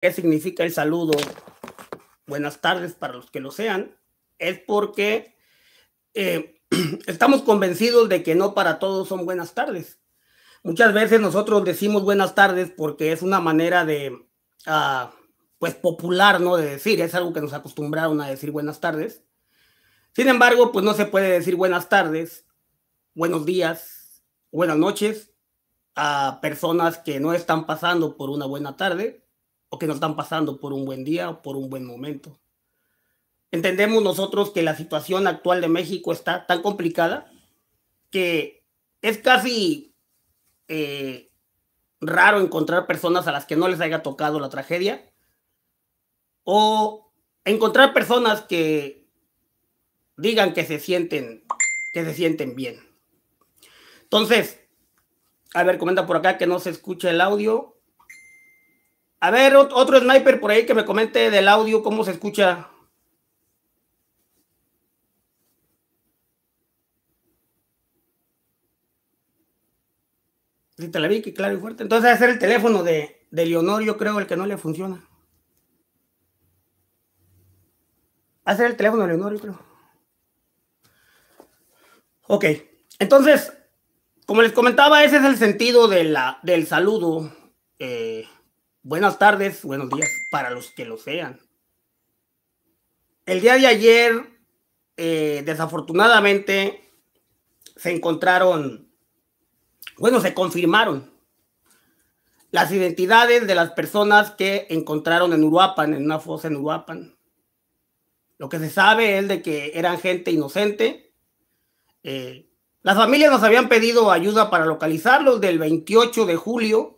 ¿Qué significa el saludo? Buenas tardes para los que lo sean. Es porque eh, estamos convencidos de que no para todos son buenas tardes. Muchas veces nosotros decimos buenas tardes porque es una manera de, ah, pues, popular, ¿no? De decir, es algo que nos acostumbraron a decir buenas tardes. Sin embargo, pues no se puede decir buenas tardes, buenos días, buenas noches a personas que no están pasando por una buena tarde o que no están pasando por un buen día o por un buen momento. Entendemos nosotros que la situación actual de México está tan complicada que es casi eh, raro encontrar personas a las que no les haya tocado la tragedia o encontrar personas que digan que se sienten que se sienten bien. Entonces, a ver, comenta por acá que no se escucha el audio. A ver, otro sniper por ahí que me comente del audio, cómo se escucha. Sí, te la vi, que claro y fuerte. Entonces, a ser el teléfono de, de Leonor, yo creo, el que no le funciona. Va a ser el teléfono de Leonor, yo creo. Ok, entonces, como les comentaba, ese es el sentido de la, del saludo. Eh, Buenas tardes, buenos días para los que lo sean. El día de ayer, eh, desafortunadamente, se encontraron, bueno, se confirmaron las identidades de las personas que encontraron en Uruapan, en una fosa en Uruapan. Lo que se sabe es de que eran gente inocente. Eh, las familias nos habían pedido ayuda para localizarlos del 28 de julio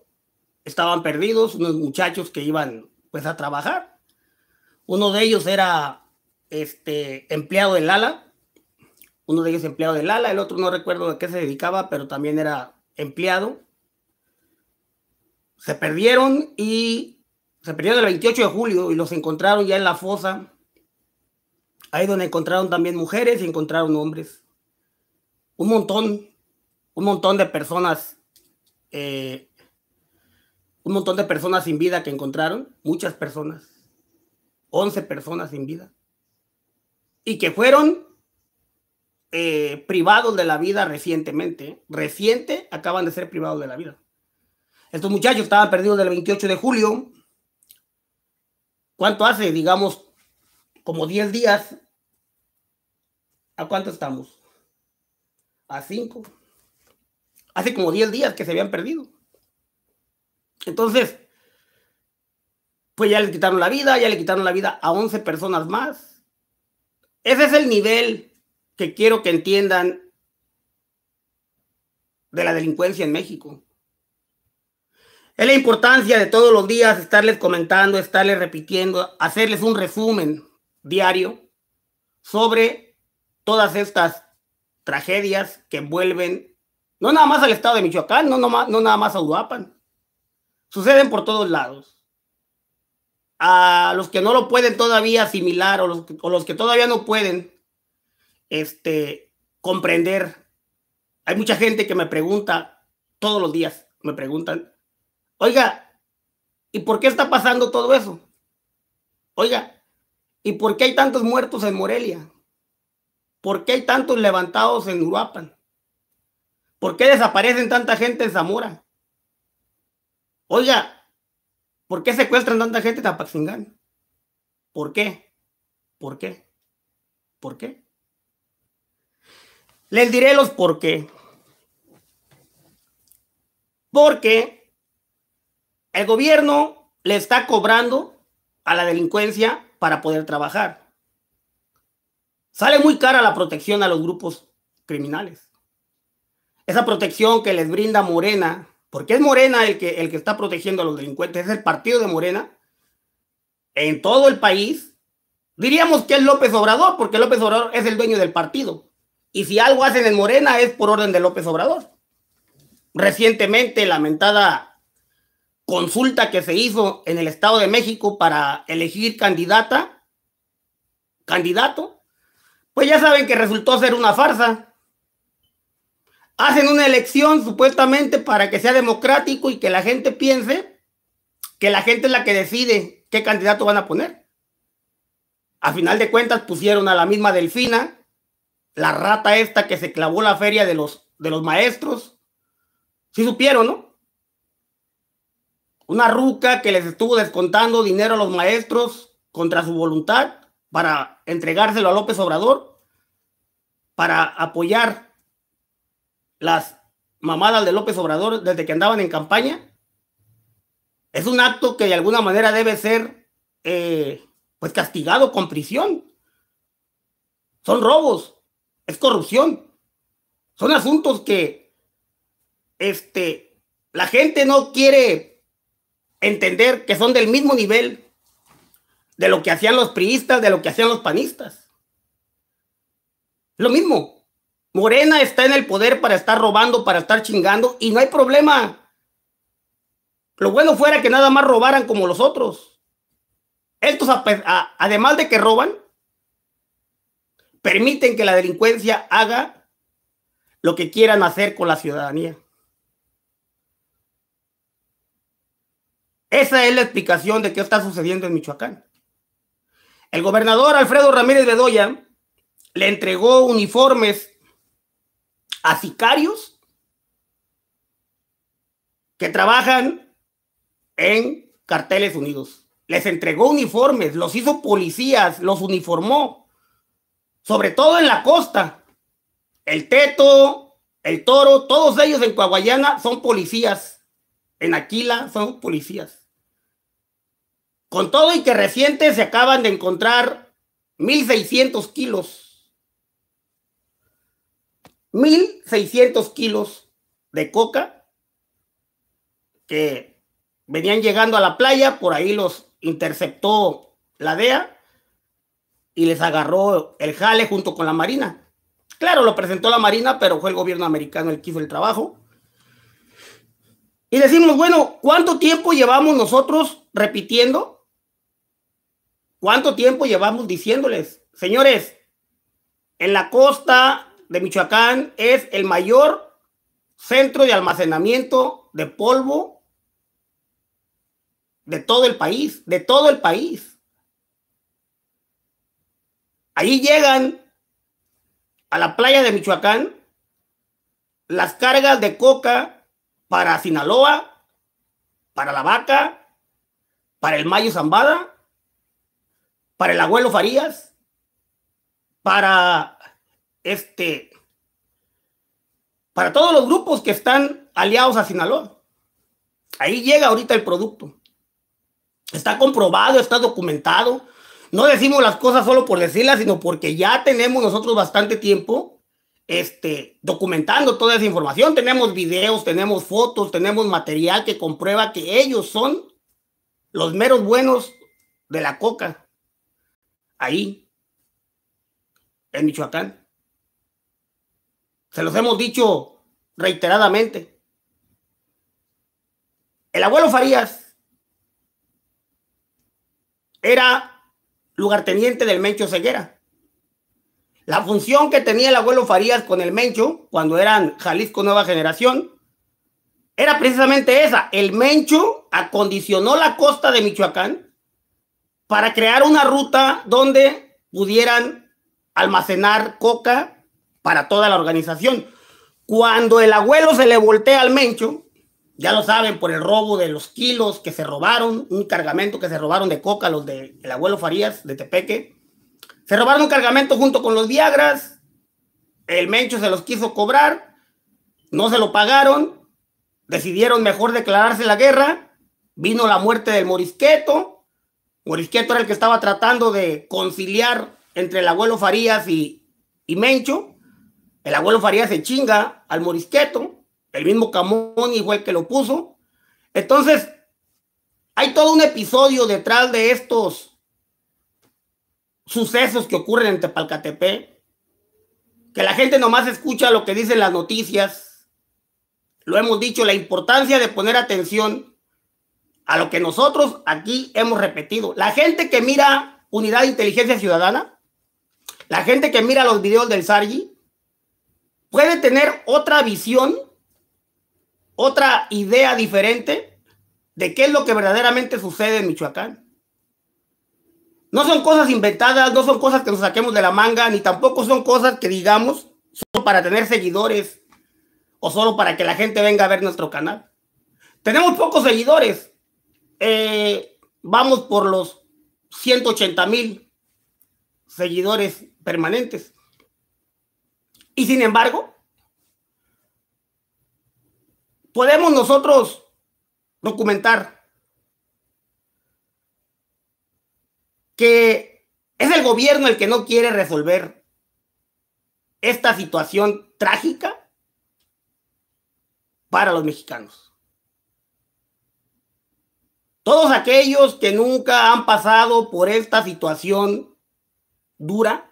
estaban perdidos, unos muchachos que iban pues a trabajar. Uno de ellos era este empleado del ala, uno de ellos empleado del ala, el otro no recuerdo a qué se dedicaba, pero también era empleado. Se perdieron y se perdieron el 28 de julio y los encontraron ya en la fosa. Ahí donde encontraron también mujeres y encontraron hombres. Un montón, un montón de personas eh, un montón de personas sin vida que encontraron, muchas personas, 11 personas sin vida, y que fueron eh, privados de la vida recientemente. Reciente acaban de ser privados de la vida. Estos muchachos estaban perdidos del 28 de julio. ¿Cuánto hace? Digamos, como 10 días. ¿A cuánto estamos? A 5. Hace como 10 días que se habían perdido. Entonces, pues ya le quitaron la vida, ya le quitaron la vida a 11 personas más. Ese es el nivel que quiero que entiendan de la delincuencia en México. Es la importancia de todos los días estarles comentando, estarles repitiendo, hacerles un resumen diario sobre todas estas tragedias que vuelven no nada más al estado de Michoacán, no, no, nada más a Uruapan, suceden por todos lados. A los que no lo pueden todavía asimilar o los, que todavía no pueden este, comprender. Hay mucha gente que me pregunta todos los días, me preguntan, oiga, ¿y por qué está pasando todo eso? Oiga, ¿y por qué hay tantos muertos en Morelia? ¿Por qué hay tantos levantados en Uruapan? ¿Por qué desaparecen tanta gente en Zamora? Oiga, ¿por qué secuestran tanta gente de Tampaxingán? ¿Por qué? ¿Por qué? ¿Por qué? Les diré los por qué. Porque el gobierno le está cobrando a la delincuencia para poder trabajar. Sale muy cara la protección a los grupos criminales. Esa protección que les brinda Morena porque es Morena el que, el que está protegiendo a los delincuentes, es el partido de Morena en todo el país. Diríamos que es López Obrador, porque López Obrador es el dueño del partido. Y si algo hacen en Morena es por orden de López Obrador. Recientemente lamentada consulta que se hizo en el Estado de México para elegir candidata, candidato, pues ya saben que resultó ser una farsa hacen una elección supuestamente para que sea democrático y que la gente piense que la gente es la que decide qué candidato van a poner. A final de cuentas pusieron a la misma Delfina, la rata esta que se clavó la feria de los, de los maestros. Si supieron, ¿no? Una ruca que les estuvo descontando dinero a los maestros contra su voluntad para entregárselo a López Obrador para apoyar las mamadas de López Obrador desde que andaban en campaña. Es un acto que de alguna manera debe ser eh, pues castigado con prisión. Son robos, es corrupción. Son asuntos que este, la gente no quiere entender que son del mismo nivel de lo que hacían los priistas, de lo que hacían los panistas. Lo mismo, Morena está en el poder para estar robando, para estar chingando y no hay problema. Lo bueno fuera que nada más robaran como los otros. Estos, además de que roban, permiten que la delincuencia haga lo que quieran hacer con la ciudadanía. Esa es la explicación de qué está sucediendo en Michoacán. El gobernador Alfredo Ramírez Bedoya le entregó uniformes a sicarios que trabajan en carteles unidos. Les entregó uniformes, los hizo policías, los uniformó, sobre todo en la costa. El Teto, el Toro, todos ellos en Coahuayana son policías. En Aquila son policías. Con todo y que recientes se acaban de encontrar 1.600 kilos 1.600 kilos de coca que venían llegando a la playa, por ahí los interceptó la DEA y les agarró el jale junto con la Marina. Claro, lo presentó la Marina, pero fue el gobierno americano el que hizo el trabajo. Y decimos, bueno, ¿cuánto tiempo llevamos nosotros repitiendo? ¿Cuánto tiempo llevamos diciéndoles, señores, en la costa de Michoacán es el mayor centro de almacenamiento de polvo de todo el país, de todo el país. Ahí llegan a la playa de Michoacán las cargas de coca para Sinaloa, para la vaca, para el Mayo Zambada, para el abuelo Farías, para este, para todos los grupos que están aliados a Sinaloa. Ahí llega ahorita el producto. Está comprobado, está documentado. No decimos las cosas solo por decirlas, sino porque ya tenemos nosotros bastante tiempo este, documentando toda esa información. Tenemos videos, tenemos fotos, tenemos material que comprueba que ellos son los meros buenos de la coca. Ahí, en Michoacán. Se los hemos dicho reiteradamente. El abuelo Farías era lugarteniente del Mencho Ceguera. La función que tenía el abuelo Farías con el Mencho cuando eran Jalisco Nueva Generación era precisamente esa. El Mencho acondicionó la costa de Michoacán para crear una ruta donde pudieran almacenar coca para toda la organización. Cuando el abuelo se le voltea al mencho, ya lo saben, por el robo de los kilos que se robaron, un cargamento que se robaron de coca, los del abuelo Farías de Tepeque. Se robaron un cargamento junto con los Viagras. El Mencho se los quiso cobrar. No se lo pagaron. Decidieron mejor declararse la guerra. Vino la muerte del Morisqueto. Morisqueto era el que estaba tratando de conciliar entre el abuelo Farías y, y Mencho. El abuelo Faría se chinga al morisqueto, el mismo Camón y fue el que lo puso. Entonces, hay todo un episodio detrás de estos sucesos que ocurren en Tepalcatepec, que la gente nomás escucha lo que dicen las noticias. Lo hemos dicho, la importancia de poner atención a lo que nosotros aquí hemos repetido. La gente que mira Unidad de Inteligencia Ciudadana, la gente que mira los videos del Sargi, puede tener otra visión, otra idea diferente de qué es lo que verdaderamente sucede en Michoacán. No son cosas inventadas, no son cosas que nos saquemos de la manga, ni tampoco son cosas que digamos solo para tener seguidores o solo para que la gente venga a ver nuestro canal. Tenemos pocos seguidores. Eh, vamos por los 180 mil seguidores permanentes. Y sin embargo, podemos nosotros documentar que es el gobierno el que no quiere resolver esta situación trágica para los mexicanos. Todos aquellos que nunca han pasado por esta situación dura,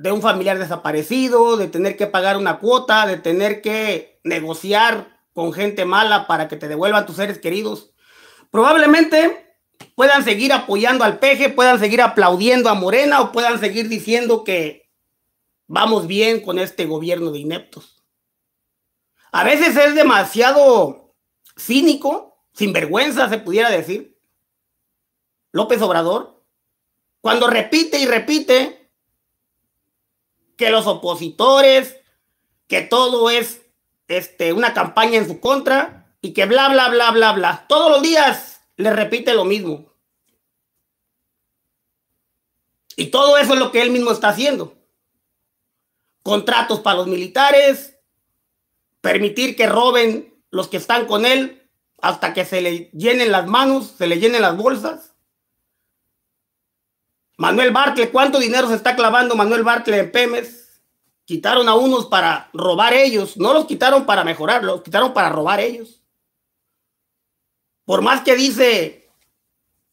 de un familiar desaparecido, de tener que pagar una cuota, de tener que negociar con gente mala para que te devuelvan tus seres queridos. Probablemente puedan seguir apoyando al peje, puedan seguir aplaudiendo a Morena o puedan seguir diciendo que vamos bien con este gobierno de ineptos. A veces es demasiado cínico, sin vergüenza, se pudiera decir, López Obrador, cuando repite y repite que los opositores, que todo es este, una campaña en su contra y que bla, bla, bla, bla, bla. Todos los días le repite lo mismo. Y todo eso es lo que él mismo está haciendo. Contratos para los militares, permitir que roben los que están con él hasta que se le llenen las manos, se le llenen las bolsas. Manuel Bartle, ¿cuánto dinero se está clavando Manuel Bartle en Pemes? Quitaron a unos para robar ellos, no los quitaron para mejorar, los quitaron para robar ellos. Por más que dice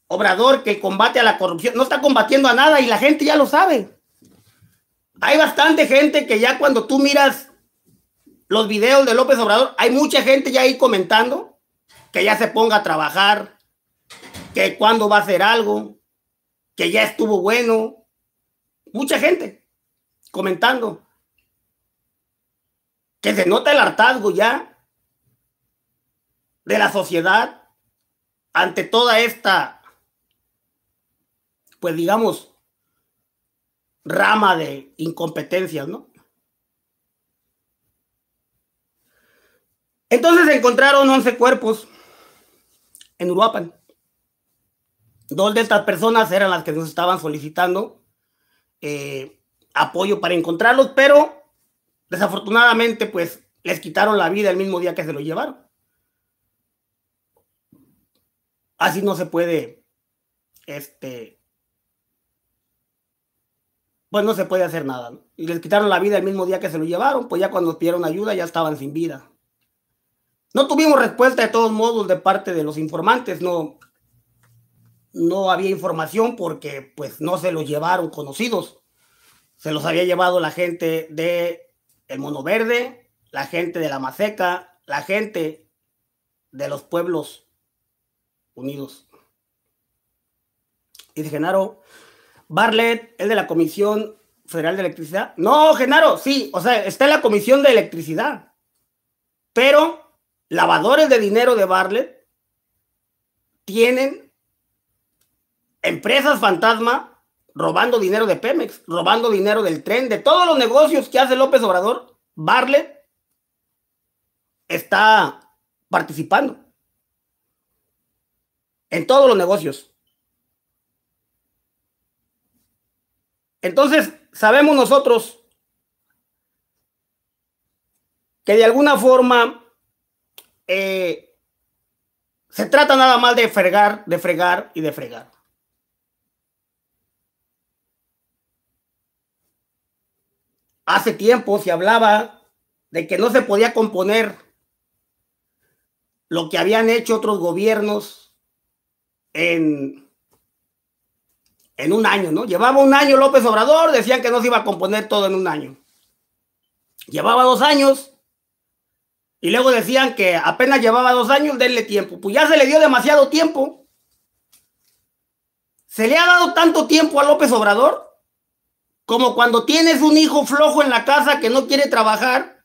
Obrador que combate a la corrupción no está combatiendo a nada y la gente ya lo sabe. Hay bastante gente que ya cuando tú miras los videos de López Obrador, hay mucha gente ya ahí comentando que ya se ponga a trabajar, que cuando va a hacer algo, que ya estuvo bueno. Mucha gente comentando que se nota el hartazgo ya de la sociedad ante toda esta, pues digamos, rama de incompetencias, ¿no? Entonces encontraron 11 cuerpos en Uruapan. Dos de estas personas eran las que nos estaban solicitando eh, apoyo para encontrarlos, pero desafortunadamente, pues les quitaron la vida el mismo día que se lo llevaron. Así no se puede, este, pues no se puede hacer nada. Y les quitaron la vida el mismo día que se lo llevaron, pues ya cuando pidieron ayuda ya estaban sin vida. No tuvimos respuesta de todos modos de parte de los informantes, no, no había información porque pues no se los llevaron conocidos. Se los había llevado la gente de El Mono Verde, la gente de La maceca la gente de los pueblos unidos. Dice Genaro, Barlet, es de la Comisión Federal de Electricidad. No, Genaro, sí, o sea, está en la Comisión de Electricidad. Pero lavadores de dinero de Barlet tienen empresas fantasma robando dinero de Pemex, robando dinero del tren, de todos los negocios que hace López Obrador, Barlet está participando en todos los negocios. Entonces, sabemos nosotros que de alguna forma eh, se trata nada más de fregar, de fregar y de fregar. Hace tiempo se hablaba de que no se podía componer lo que habían hecho otros gobiernos en, en un año, ¿no? Llevaba un año López Obrador, decían que no se iba a componer todo en un año. Llevaba dos años y luego decían que apenas llevaba dos años, denle tiempo. Pues ya se le dio demasiado tiempo. Se le ha dado tanto tiempo a López Obrador como cuando tienes un hijo flojo en la casa que no quiere trabajar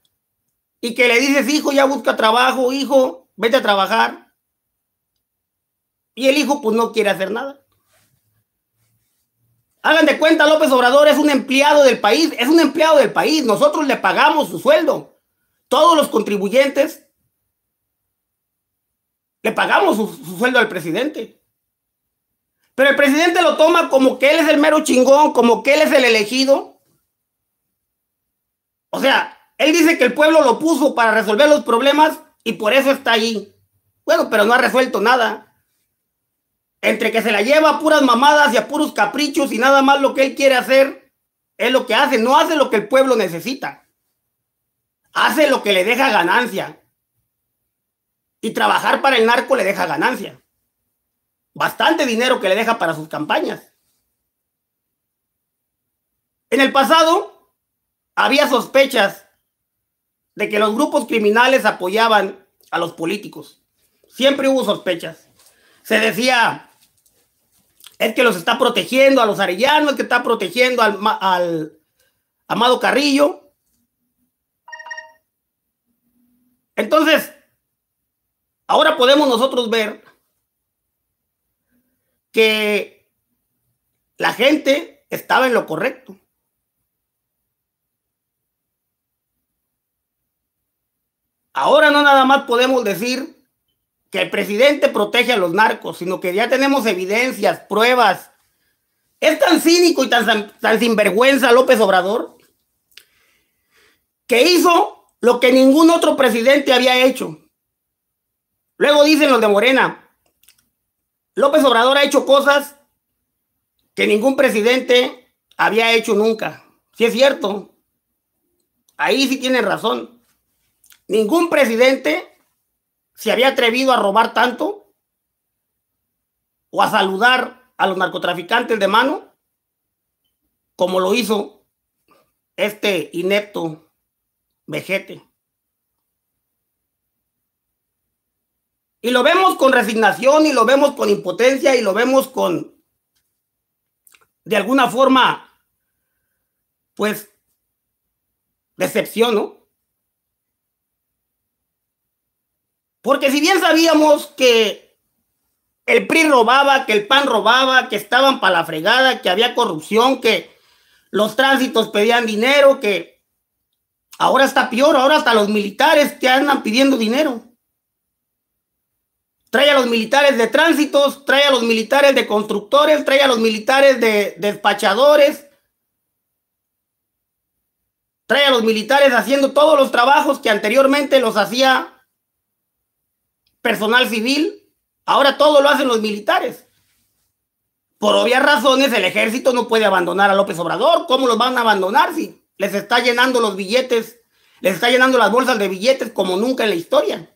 y que le dices, hijo, ya busca trabajo, hijo, vete a trabajar. Y el hijo pues no quiere hacer nada. Hagan de cuenta, López Obrador es un empleado del país, es un empleado del país, nosotros le pagamos su sueldo. Todos los contribuyentes le pagamos su, su sueldo al presidente. Pero el presidente lo toma como que él es el mero chingón, como que él es el elegido. O sea, él dice que el pueblo lo puso para resolver los problemas y por eso está ahí. Bueno, pero no ha resuelto nada. Entre que se la lleva a puras mamadas y a puros caprichos y nada más lo que él quiere hacer es lo que hace. No hace lo que el pueblo necesita. Hace lo que le deja ganancia. Y trabajar para el narco le deja ganancia bastante dinero que le deja para sus campañas. En el pasado había sospechas de que los grupos criminales apoyaban a los políticos. Siempre hubo sospechas. Se decía, es que los está protegiendo a los arellanos, que está protegiendo al, al Amado Carrillo. Entonces, ahora podemos nosotros ver que la gente estaba en lo correcto. Ahora no nada más podemos decir que el presidente protege a los narcos, sino que ya tenemos evidencias, pruebas. Es tan cínico y tan, tan sinvergüenza López Obrador que hizo lo que ningún otro presidente había hecho. Luego dicen los de Morena, López Obrador ha hecho cosas que ningún presidente había hecho nunca. Si es cierto, ahí sí tiene razón. Ningún presidente se había atrevido a robar tanto o a saludar a los narcotraficantes de mano como lo hizo este inepto vejete. Y lo vemos con resignación y lo vemos con impotencia y lo vemos con, de alguna forma, pues, decepción, ¿no? Porque si bien sabíamos que el PRI robaba, que el PAN robaba, que estaban para la fregada, que había corrupción, que los tránsitos pedían dinero, que ahora está peor, ahora hasta los militares te andan pidiendo dinero trae a los militares de tránsitos, trae a los militares de constructores, trae a los militares de despachadores, trae a los militares haciendo todos los trabajos que anteriormente los hacía personal civil, ahora todo lo hacen los militares. Por obvias razones, el ejército no puede abandonar a López Obrador. ¿Cómo los van a abandonar si les está llenando los billetes, les está llenando las bolsas de billetes como nunca en la historia?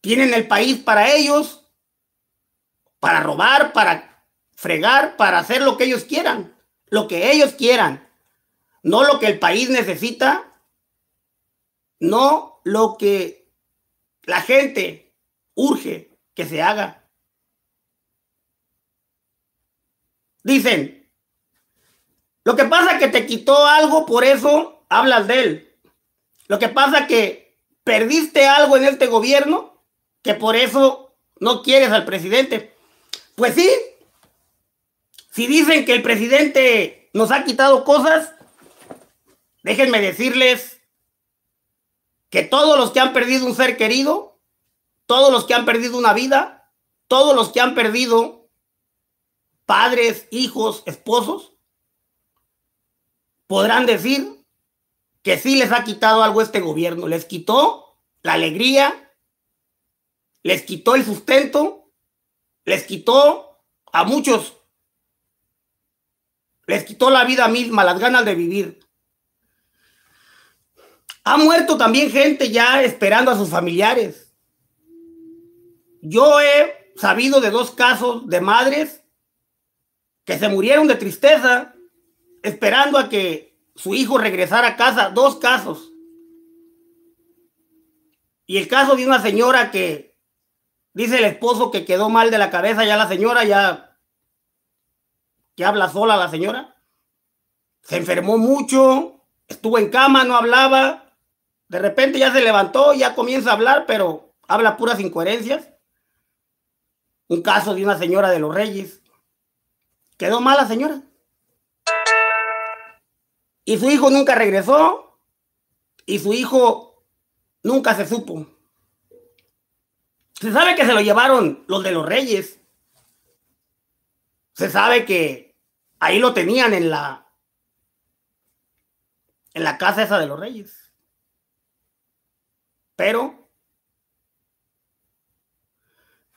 Tienen el país para ellos, para robar, para fregar, para hacer lo que ellos quieran, lo que ellos quieran, no lo que el país necesita, no lo que la gente urge que se haga. Dicen, lo que pasa que te quitó algo, por eso hablas de él. Lo que pasa que perdiste algo en este gobierno, que por eso no quieres al presidente. Pues sí, si dicen que el presidente nos ha quitado cosas, déjenme decirles que todos los que han perdido un ser querido, todos los que han perdido una vida, todos los que han perdido padres, hijos, esposos, podrán decir que sí les ha quitado algo este gobierno. Les quitó la alegría, les quitó el sustento, les quitó a muchos, les quitó la vida misma, las ganas de vivir. Ha muerto también gente ya esperando a sus familiares. Yo he sabido de dos casos de madres que se murieron de tristeza esperando a que su hijo regresara a casa. Dos casos. Y el caso de una señora que Dice el esposo que quedó mal de la cabeza ya la señora, ya, que habla sola la señora. Se enfermó mucho, estuvo en cama, no hablaba. De repente ya se levantó, ya comienza a hablar, pero habla puras incoherencias. Un caso de una señora de los Reyes. Quedó mala señora. Y su hijo nunca regresó y su hijo nunca se supo. Se sabe que se lo llevaron los de los reyes. Se sabe que ahí lo tenían en la en la casa esa de los reyes. Pero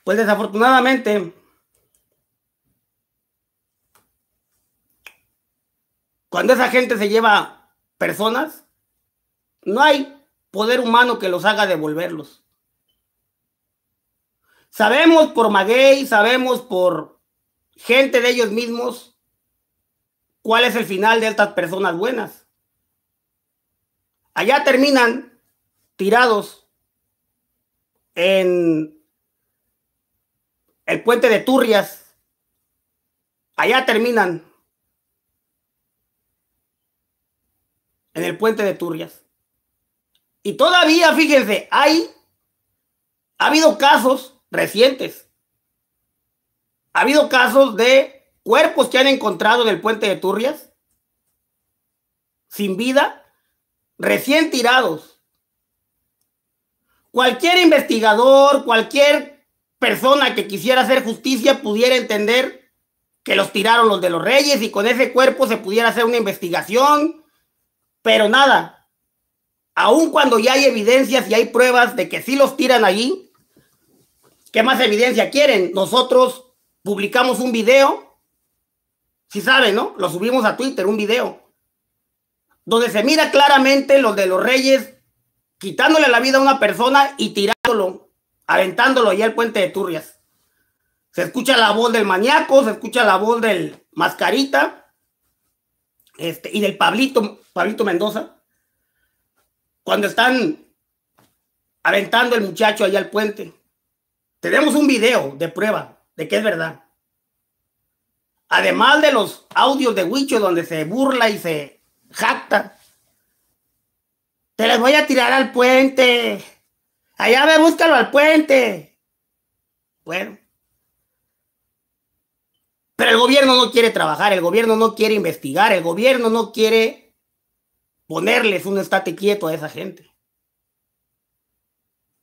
pues desafortunadamente cuando esa gente se lleva personas no hay poder humano que los haga devolverlos. Sabemos por Maguey, sabemos por gente de ellos mismos cuál es el final de estas personas buenas. Allá terminan tirados en el puente de Turrias. Allá terminan en el puente de Turrias. Y todavía, fíjense, hay, ha habido casos recientes. Ha habido casos de cuerpos que han encontrado en el puente de Turrias, sin vida, recién tirados. Cualquier investigador, cualquier persona que quisiera hacer justicia pudiera entender que los tiraron los de los reyes y con ese cuerpo se pudiera hacer una investigación, pero nada. Aun cuando ya hay evidencias y hay pruebas de que sí los tiran allí, ¿Qué más evidencia quieren? Nosotros publicamos un video, si saben, ¿no? Lo subimos a Twitter, un video, donde se mira claramente los de los reyes quitándole la vida a una persona y tirándolo, aventándolo allá al puente de Turrias. Se escucha la voz del maníaco, se escucha la voz del mascarita este, y del Pablito, Pablito Mendoza, cuando están aventando el muchacho allá al puente. Tenemos un video de prueba de que es verdad. Además de los audios de Huicho donde se burla y se jacta. Te les voy a tirar al puente. Allá ve, búscalo al puente. Bueno. Pero el gobierno no quiere trabajar, el gobierno no quiere investigar, el gobierno no quiere ponerles un estate quieto a esa gente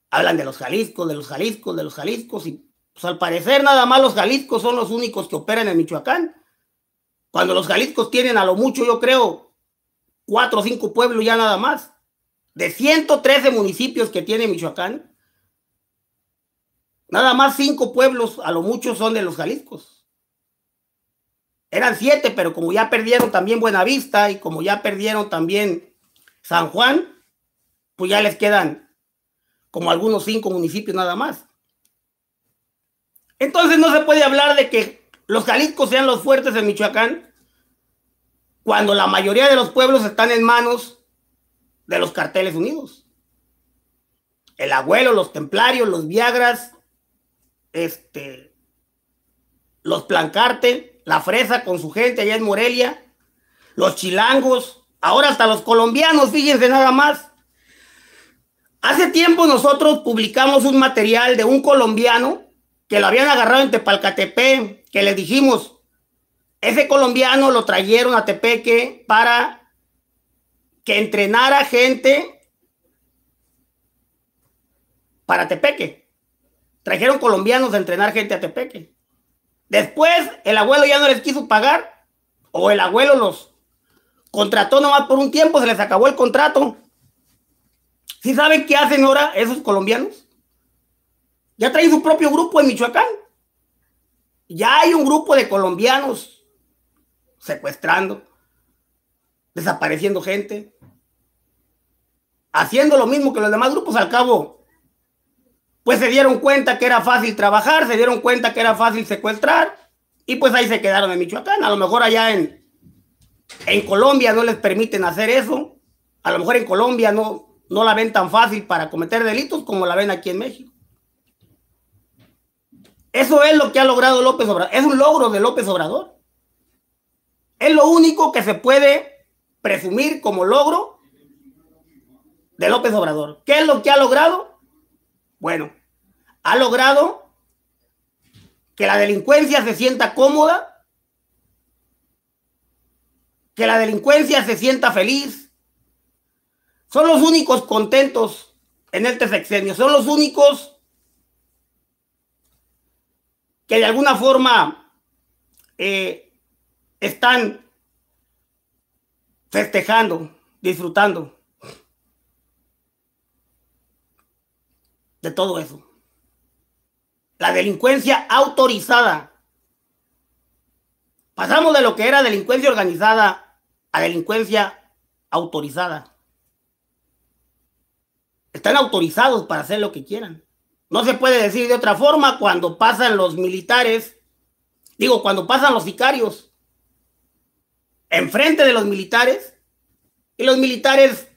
hablan de los Jaliscos, de los Jaliscos, de los Jaliscos, y pues al parecer nada más los Jaliscos son los únicos que operan en Michoacán. Cuando los Jaliscos tienen a lo mucho, yo creo, cuatro o cinco pueblos ya nada más. De 113 municipios que tiene Michoacán, nada más cinco pueblos a lo mucho son de los Jaliscos. Eran siete, pero como ya perdieron también Buenavista y como ya perdieron también San Juan, pues ya les quedan como algunos cinco municipios nada más. Entonces no se puede hablar de que los Jaliscos sean los fuertes en Michoacán cuando la mayoría de los pueblos están en manos de los carteles unidos. El abuelo, los templarios, los viagras, este, los plancarte, la fresa con su gente allá en Morelia, los chilangos, ahora hasta los colombianos, fíjense nada más. Hace tiempo nosotros publicamos un material de un colombiano que lo habían agarrado en Tepalcatepec que le dijimos, ese colombiano lo trajeron a Tepeque para que entrenara gente para Tepeque. Trajeron colombianos a entrenar gente a Tepeque. Después el abuelo ya no les quiso pagar o el abuelo los contrató nomás por un tiempo, se les acabó el contrato ¿Sí saben qué hacen ahora esos colombianos? Ya traen su propio grupo en Michoacán. Ya hay un grupo de colombianos secuestrando, desapareciendo gente, haciendo lo mismo que los demás grupos. Al cabo, pues se dieron cuenta que era fácil trabajar, se dieron cuenta que era fácil secuestrar y pues ahí se quedaron en Michoacán. A lo mejor allá en, en Colombia no les permiten hacer eso. A lo mejor en Colombia no, no la ven tan fácil para cometer delitos como la ven aquí en México. Eso es lo que ha logrado López Obrador. Es un logro de López Obrador. Es lo único que se puede presumir como logro de López Obrador. ¿Qué es lo que ha logrado? Bueno, ha logrado que la delincuencia se sienta cómoda, que la delincuencia se sienta feliz, son los únicos contentos en este sexenio. Son los únicos que de alguna forma eh, están festejando, disfrutando de todo eso. La delincuencia autorizada. Pasamos de lo que era delincuencia organizada a delincuencia autorizada. Están autorizados para hacer lo que quieran. No se puede decir de otra forma cuando pasan los militares, digo, cuando pasan los sicarios enfrente de los militares y los militares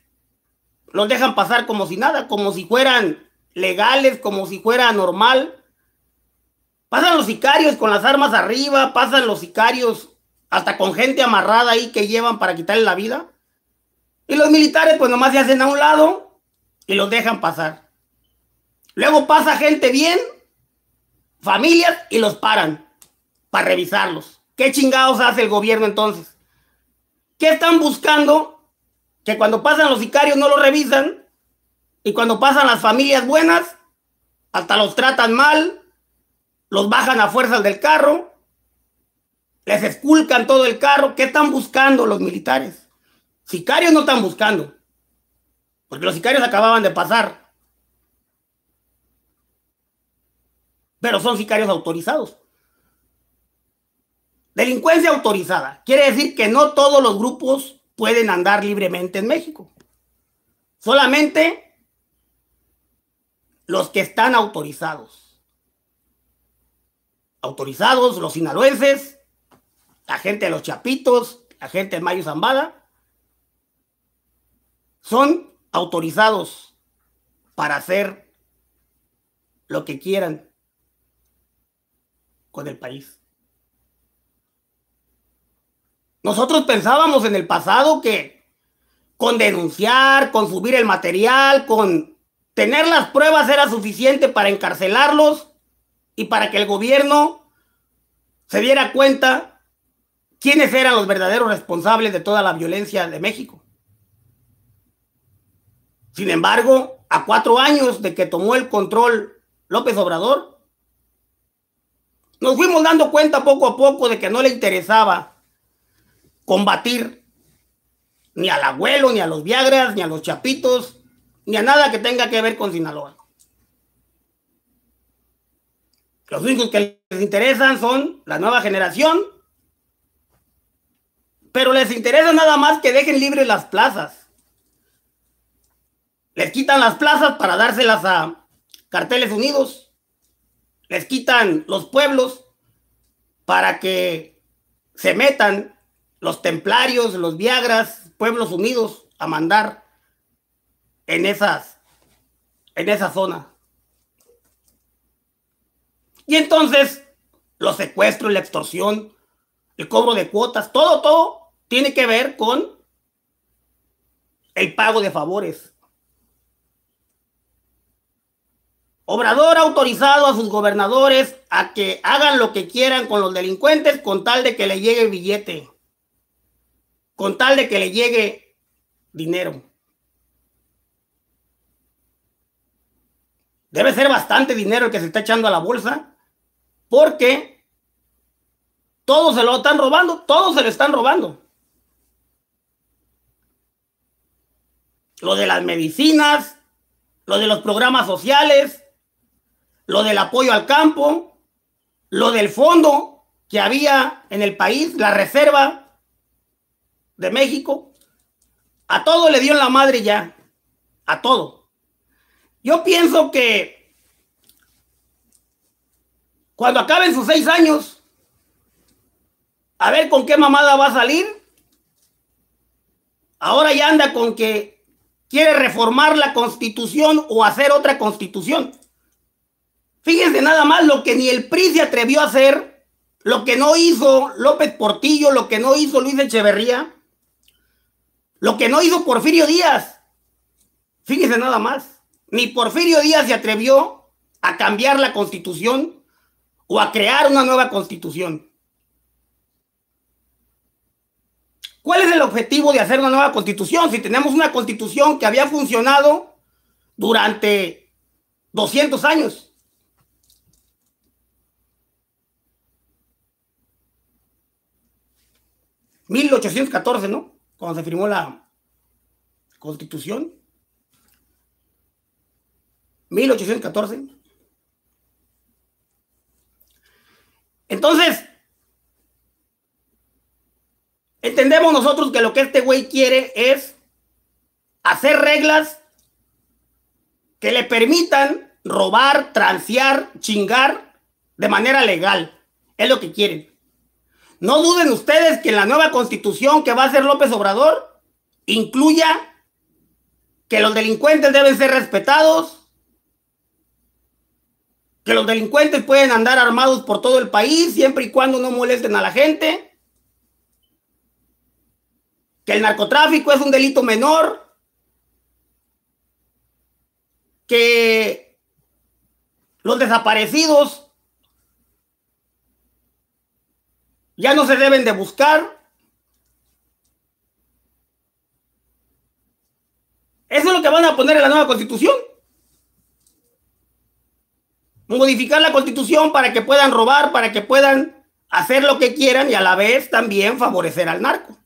los dejan pasar como si nada, como si fueran legales, como si fuera normal. Pasan los sicarios con las armas arriba, pasan los sicarios hasta con gente amarrada ahí que llevan para quitarle la vida. Y los militares pues nomás se hacen a un lado y los dejan pasar. Luego pasa gente bien, familias, y los paran para revisarlos. ¿Qué chingados hace el gobierno entonces? ¿Qué están buscando? Que cuando pasan los sicarios no los revisan y cuando pasan las familias buenas, hasta los tratan mal, los bajan a fuerzas del carro, les esculcan todo el carro. ¿Qué están buscando los militares? Sicarios no están buscando. Porque los sicarios acababan de pasar. Pero son sicarios autorizados. Delincuencia autorizada. Quiere decir que no todos los grupos pueden andar libremente en México. Solamente los que están autorizados. Autorizados los sinaloenses, la gente de los Chapitos, la gente de Mayo Zambada. Son autorizados para hacer lo que quieran con el país. Nosotros pensábamos en el pasado que con denunciar, con subir el material, con tener las pruebas era suficiente para encarcelarlos y para que el gobierno se diera cuenta quiénes eran los verdaderos responsables de toda la violencia de México. Sin embargo, a cuatro años de que tomó el control López Obrador, nos fuimos dando cuenta poco a poco de que no le interesaba combatir ni al abuelo, ni a los Viagras, ni a los Chapitos, ni a nada que tenga que ver con Sinaloa. Los únicos que les interesan son la nueva generación, pero les interesa nada más que dejen libres las plazas. Les quitan las plazas para dárselas a Carteles Unidos. Les quitan los pueblos para que se metan los templarios, los viagras, pueblos unidos a mandar en esas en esa zona. Y entonces los secuestros, la extorsión, el cobro de cuotas, todo, todo tiene que ver con el pago de favores. Obrador autorizado a sus gobernadores a que hagan lo que quieran con los delincuentes con tal de que le llegue el billete, con tal de que le llegue dinero. Debe ser bastante dinero el que se está echando a la bolsa, porque todos se lo están robando, todos se lo están robando. Lo de las medicinas, lo de los programas sociales, lo del apoyo al campo, lo del fondo que había en el país, la reserva de México. A todo le dio en la madre ya, a todo. Yo pienso que cuando acaben sus seis años, a ver con qué mamada va a salir. Ahora ya anda con que quiere reformar la constitución o hacer otra constitución. Fíjense nada más lo que ni el PRI se atrevió a hacer, lo que no hizo López Portillo, lo que no hizo Luis Echeverría, lo que no hizo Porfirio Díaz. Fíjense nada más. Ni Porfirio Díaz se atrevió a cambiar la constitución o a crear una nueva constitución. ¿Cuál es el objetivo de hacer una nueva constitución? Si tenemos una constitución que había funcionado durante 200 años. 1814, ¿no? Cuando se firmó la Constitución. 1814. Entonces, entendemos nosotros que lo que este güey quiere es hacer reglas que le permitan robar, transear, chingar de manera legal. Es lo que quieren. No duden ustedes que la nueva constitución que va a hacer López Obrador incluya que los delincuentes deben ser respetados, que los delincuentes pueden andar armados por todo el país siempre y cuando no molesten a la gente, que el narcotráfico es un delito menor, que los desaparecidos ya no se deben de buscar. Eso es lo que van a poner en la nueva constitución. Modificar la constitución para que puedan robar, para que puedan hacer lo que quieran y a la vez también favorecer al narco.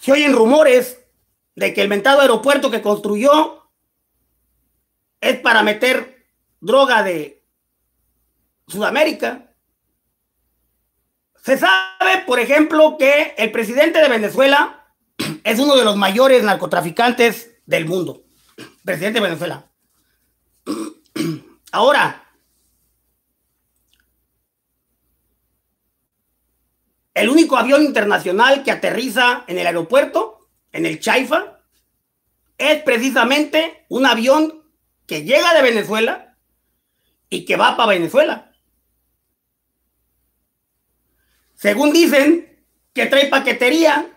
Se oyen rumores de que el mentado aeropuerto que construyó es para meter droga de Sudamérica. Se sabe, por ejemplo, que el presidente de Venezuela es uno de los mayores narcotraficantes del mundo. Presidente de Venezuela. Ahora, el único avión internacional que aterriza en el aeropuerto, en el Chaifa, es precisamente un avión que llega de Venezuela y que va para Venezuela. Según dicen que trae paquetería.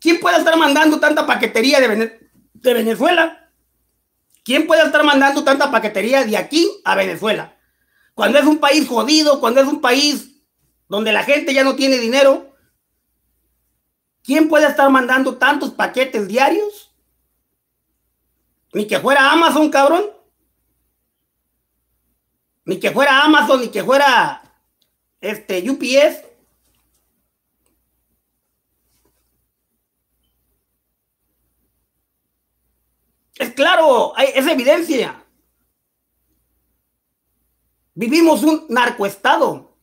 ¿Quién puede estar mandando tanta paquetería de, Venezuela? ¿Quién puede estar mandando tanta paquetería de aquí a Venezuela? Cuando es un país jodido, cuando es un país donde la gente ya no tiene dinero, ¿quién puede estar mandando tantos paquetes diarios? Ni que fuera Amazon, cabrón. Ni que fuera Amazon, ni que fuera este UPS. Es claro, es evidencia. Vivimos un narcoestado.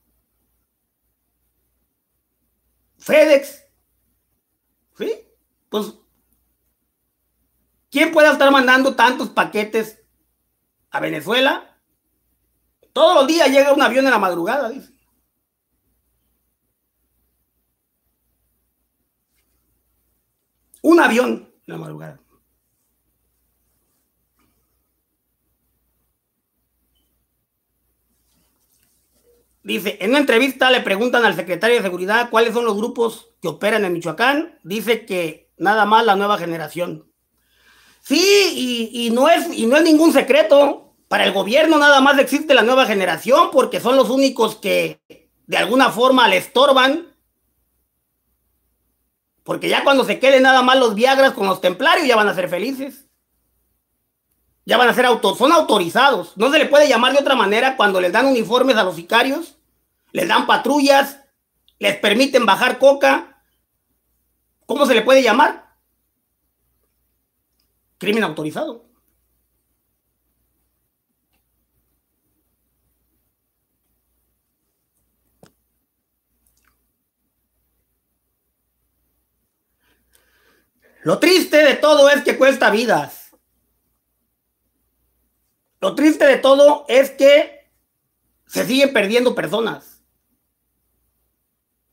FedEx. ¿Sí? Pues, ¿quién puede estar mandando tantos paquetes a Venezuela? Todos los días llega un avión en la madrugada, Un avión en la madrugada. Dice, en una entrevista le preguntan al secretario de Seguridad cuáles son los grupos que operan en Michoacán. Dice que nada más la nueva generación. Sí, y, no, es, y no es ningún secreto. Para el gobierno nada más existe la nueva generación porque son los únicos que de alguna forma le estorban. Porque ya cuando se queden nada más los Viagras con los templarios ya van a ser felices ya van a ser autos, son autorizados. No se le puede llamar de otra manera cuando les dan uniformes a los sicarios les dan patrullas, les permiten bajar coca. ¿Cómo se le puede llamar? Crimen autorizado. Lo triste de todo es que cuesta vidas. Lo triste de todo es que se siguen perdiendo personas.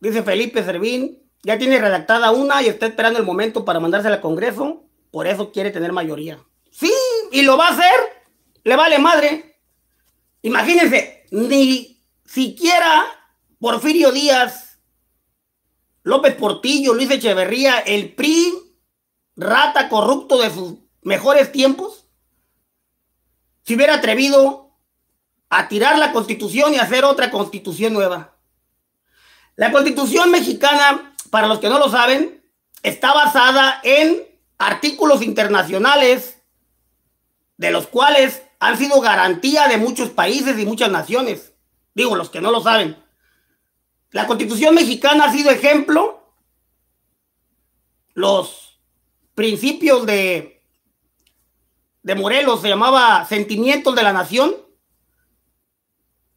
Dice Felipe Servín, ya tiene redactada una y está esperando el momento para mandársela al Congreso, por eso quiere tener mayoría. Sí, y lo va a hacer, le vale madre. Imagínense, ni siquiera Porfirio Díaz, López Portillo, Luis Echeverría, el PRI, rata corrupto de sus mejores tiempos, se hubiera atrevido a tirar la constitución y hacer otra constitución nueva. La constitución mexicana, para los que no lo saben, está basada en artículos internacionales de los cuales han sido garantía de muchos países y muchas naciones. Digo, los que no lo saben. La constitución mexicana ha sido ejemplo. Los principios de, de Morelos se llamaba sentimientos de la nación.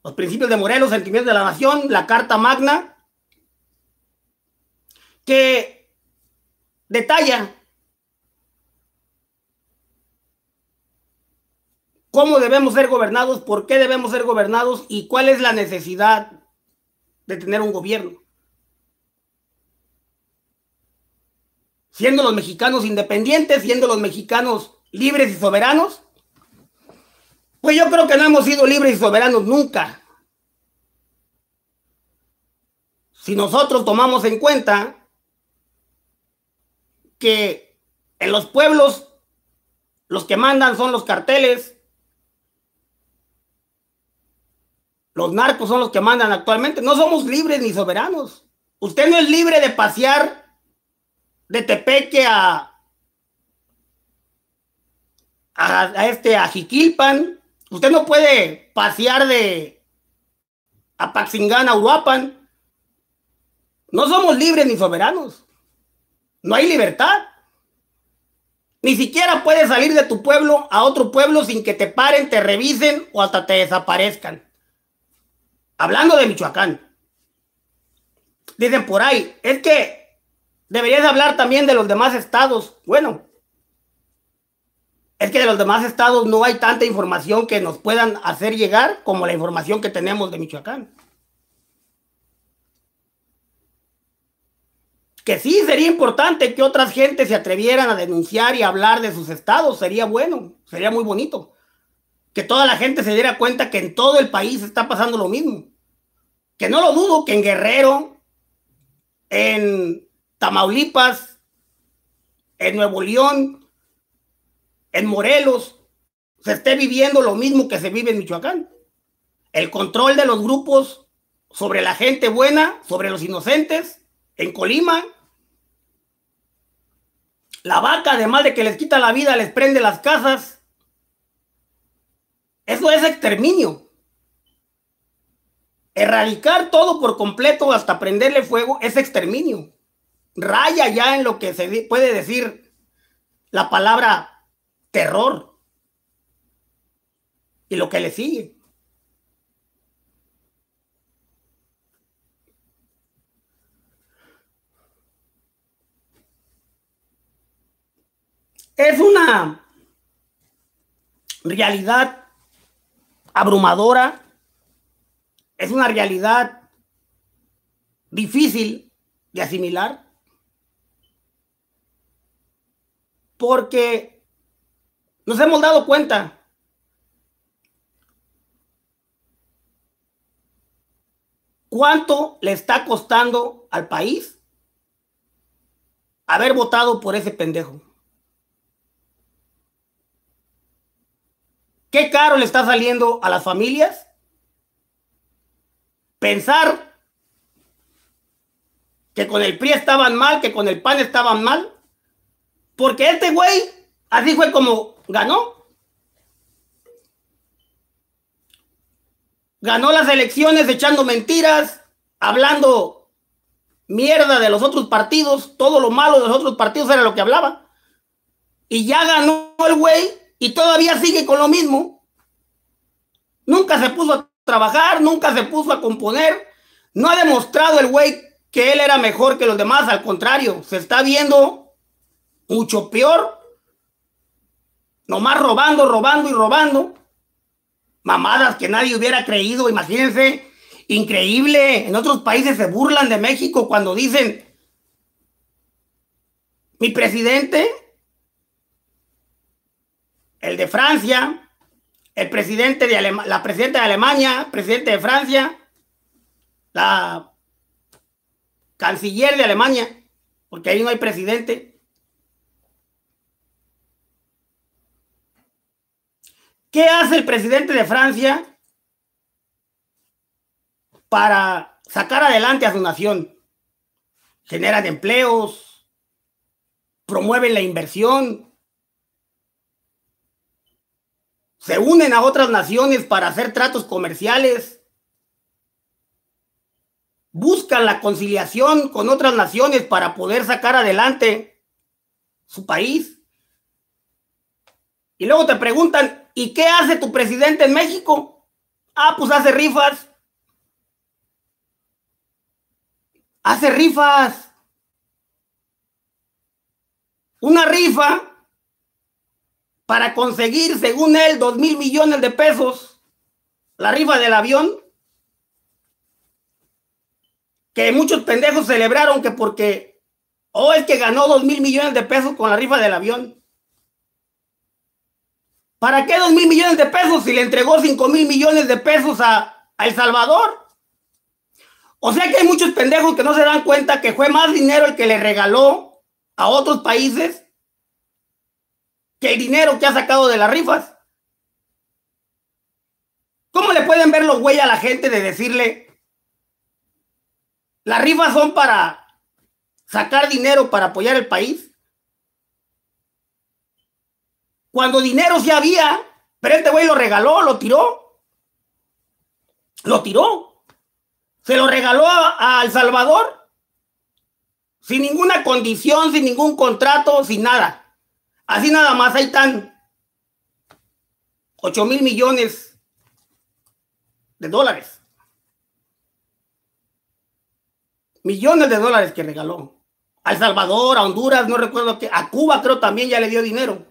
Los principios de Morelos, sentimientos de la nación, la Carta Magna, que detalla cómo debemos ser gobernados, por qué debemos ser gobernados y cuál es la necesidad de tener un gobierno. Siendo los mexicanos independientes, siendo los mexicanos libres y soberanos, pues yo creo que no hemos sido libres y soberanos nunca. Si nosotros tomamos en cuenta que en los pueblos los que mandan son los carteles, los narcos son los que mandan actualmente, no somos libres ni soberanos. Usted no es libre de pasear de Tepeque a a, este a Jiquilpan. Usted no puede pasear de Paxingán a Uruapan. No somos libres ni soberanos. No hay libertad. Ni siquiera puedes salir de tu pueblo a otro pueblo sin que te paren, te revisen o hasta te desaparezcan. Hablando de Michoacán. Dicen por ahí, es que deberías hablar también de los demás estados. Bueno, es que de los demás estados no hay tanta información que nos puedan hacer llegar como la información que tenemos de Michoacán. que sí sería importante que otras gentes se atrevieran a denunciar y hablar de sus estados, sería bueno, sería muy bonito. Que toda la gente se diera cuenta que en todo el país está pasando lo mismo. Que no lo dudo que en Guerrero, en Tamaulipas, en Nuevo León, en Morelos, se esté viviendo lo mismo que se vive en Michoacán. El control de los grupos sobre la gente buena, sobre los inocentes, en Colima, la vaca, además de que les quita la vida, les prende las casas. Eso es exterminio. Erradicar todo por completo hasta prenderle fuego es exterminio. Raya ya en lo que se puede decir la palabra terror y lo que le sigue. Es una realidad abrumadora, es una realidad difícil de asimilar, porque nos hemos dado cuenta cuánto le está costando al país haber votado por ese pendejo. ¿Qué caro le está saliendo a las familias? Pensar que con el PRI estaban mal, que con el PAN estaban mal. Porque este güey, así fue como ganó. Ganó las elecciones echando mentiras, hablando mierda de los otros partidos, todo lo malo de los otros partidos era lo que hablaba. Y ya ganó el güey y todavía sigue con lo mismo. Nunca se puso a trabajar, nunca se puso a componer. No ha demostrado el güey que él era mejor que los demás, al contrario, se está viendo mucho peor. Nomás robando, robando y robando. Mamadas que nadie hubiera creído, imagínense. Increíble. En otros países se burlan de México cuando dicen, mi presidente el de Francia, el presidente de la presidenta de Alemania, presidente de Francia, la canciller de Alemania, porque ahí no hay presidente. ¿Qué hace el presidente de Francia para sacar adelante a su nación? Generan empleos, promueven la inversión, Se unen a otras naciones para hacer tratos comerciales. Buscan la conciliación con otras naciones para poder sacar adelante su país. Y luego te preguntan, ¿y qué hace tu presidente en México? Ah, pues hace rifas. Hace rifas. Una rifa para conseguir, según él, dos mil millones de pesos la rifa del avión. Que muchos pendejos celebraron que porque, o oh, es que ganó dos mil millones de pesos con la rifa del avión. ¿Para qué dos mil millones de pesos si le entregó cinco mil millones de pesos a El Salvador? O sea que hay muchos pendejos que no se dan cuenta que fue más dinero el que le regaló a otros países que el dinero que ha sacado de las rifas. ¿Cómo le pueden ver los güey a la gente de decirle, las rifas son para sacar dinero para apoyar el país? Cuando dinero se había, pero este güey lo regaló, lo tiró. Lo tiró. Se lo regaló a El Salvador sin ninguna condición, sin ningún contrato, sin nada. Así nada más, hay tan 8 mil millones de dólares. Millones de dólares que regaló. A El Salvador, a Honduras, no recuerdo que. A Cuba creo también ya le dio dinero.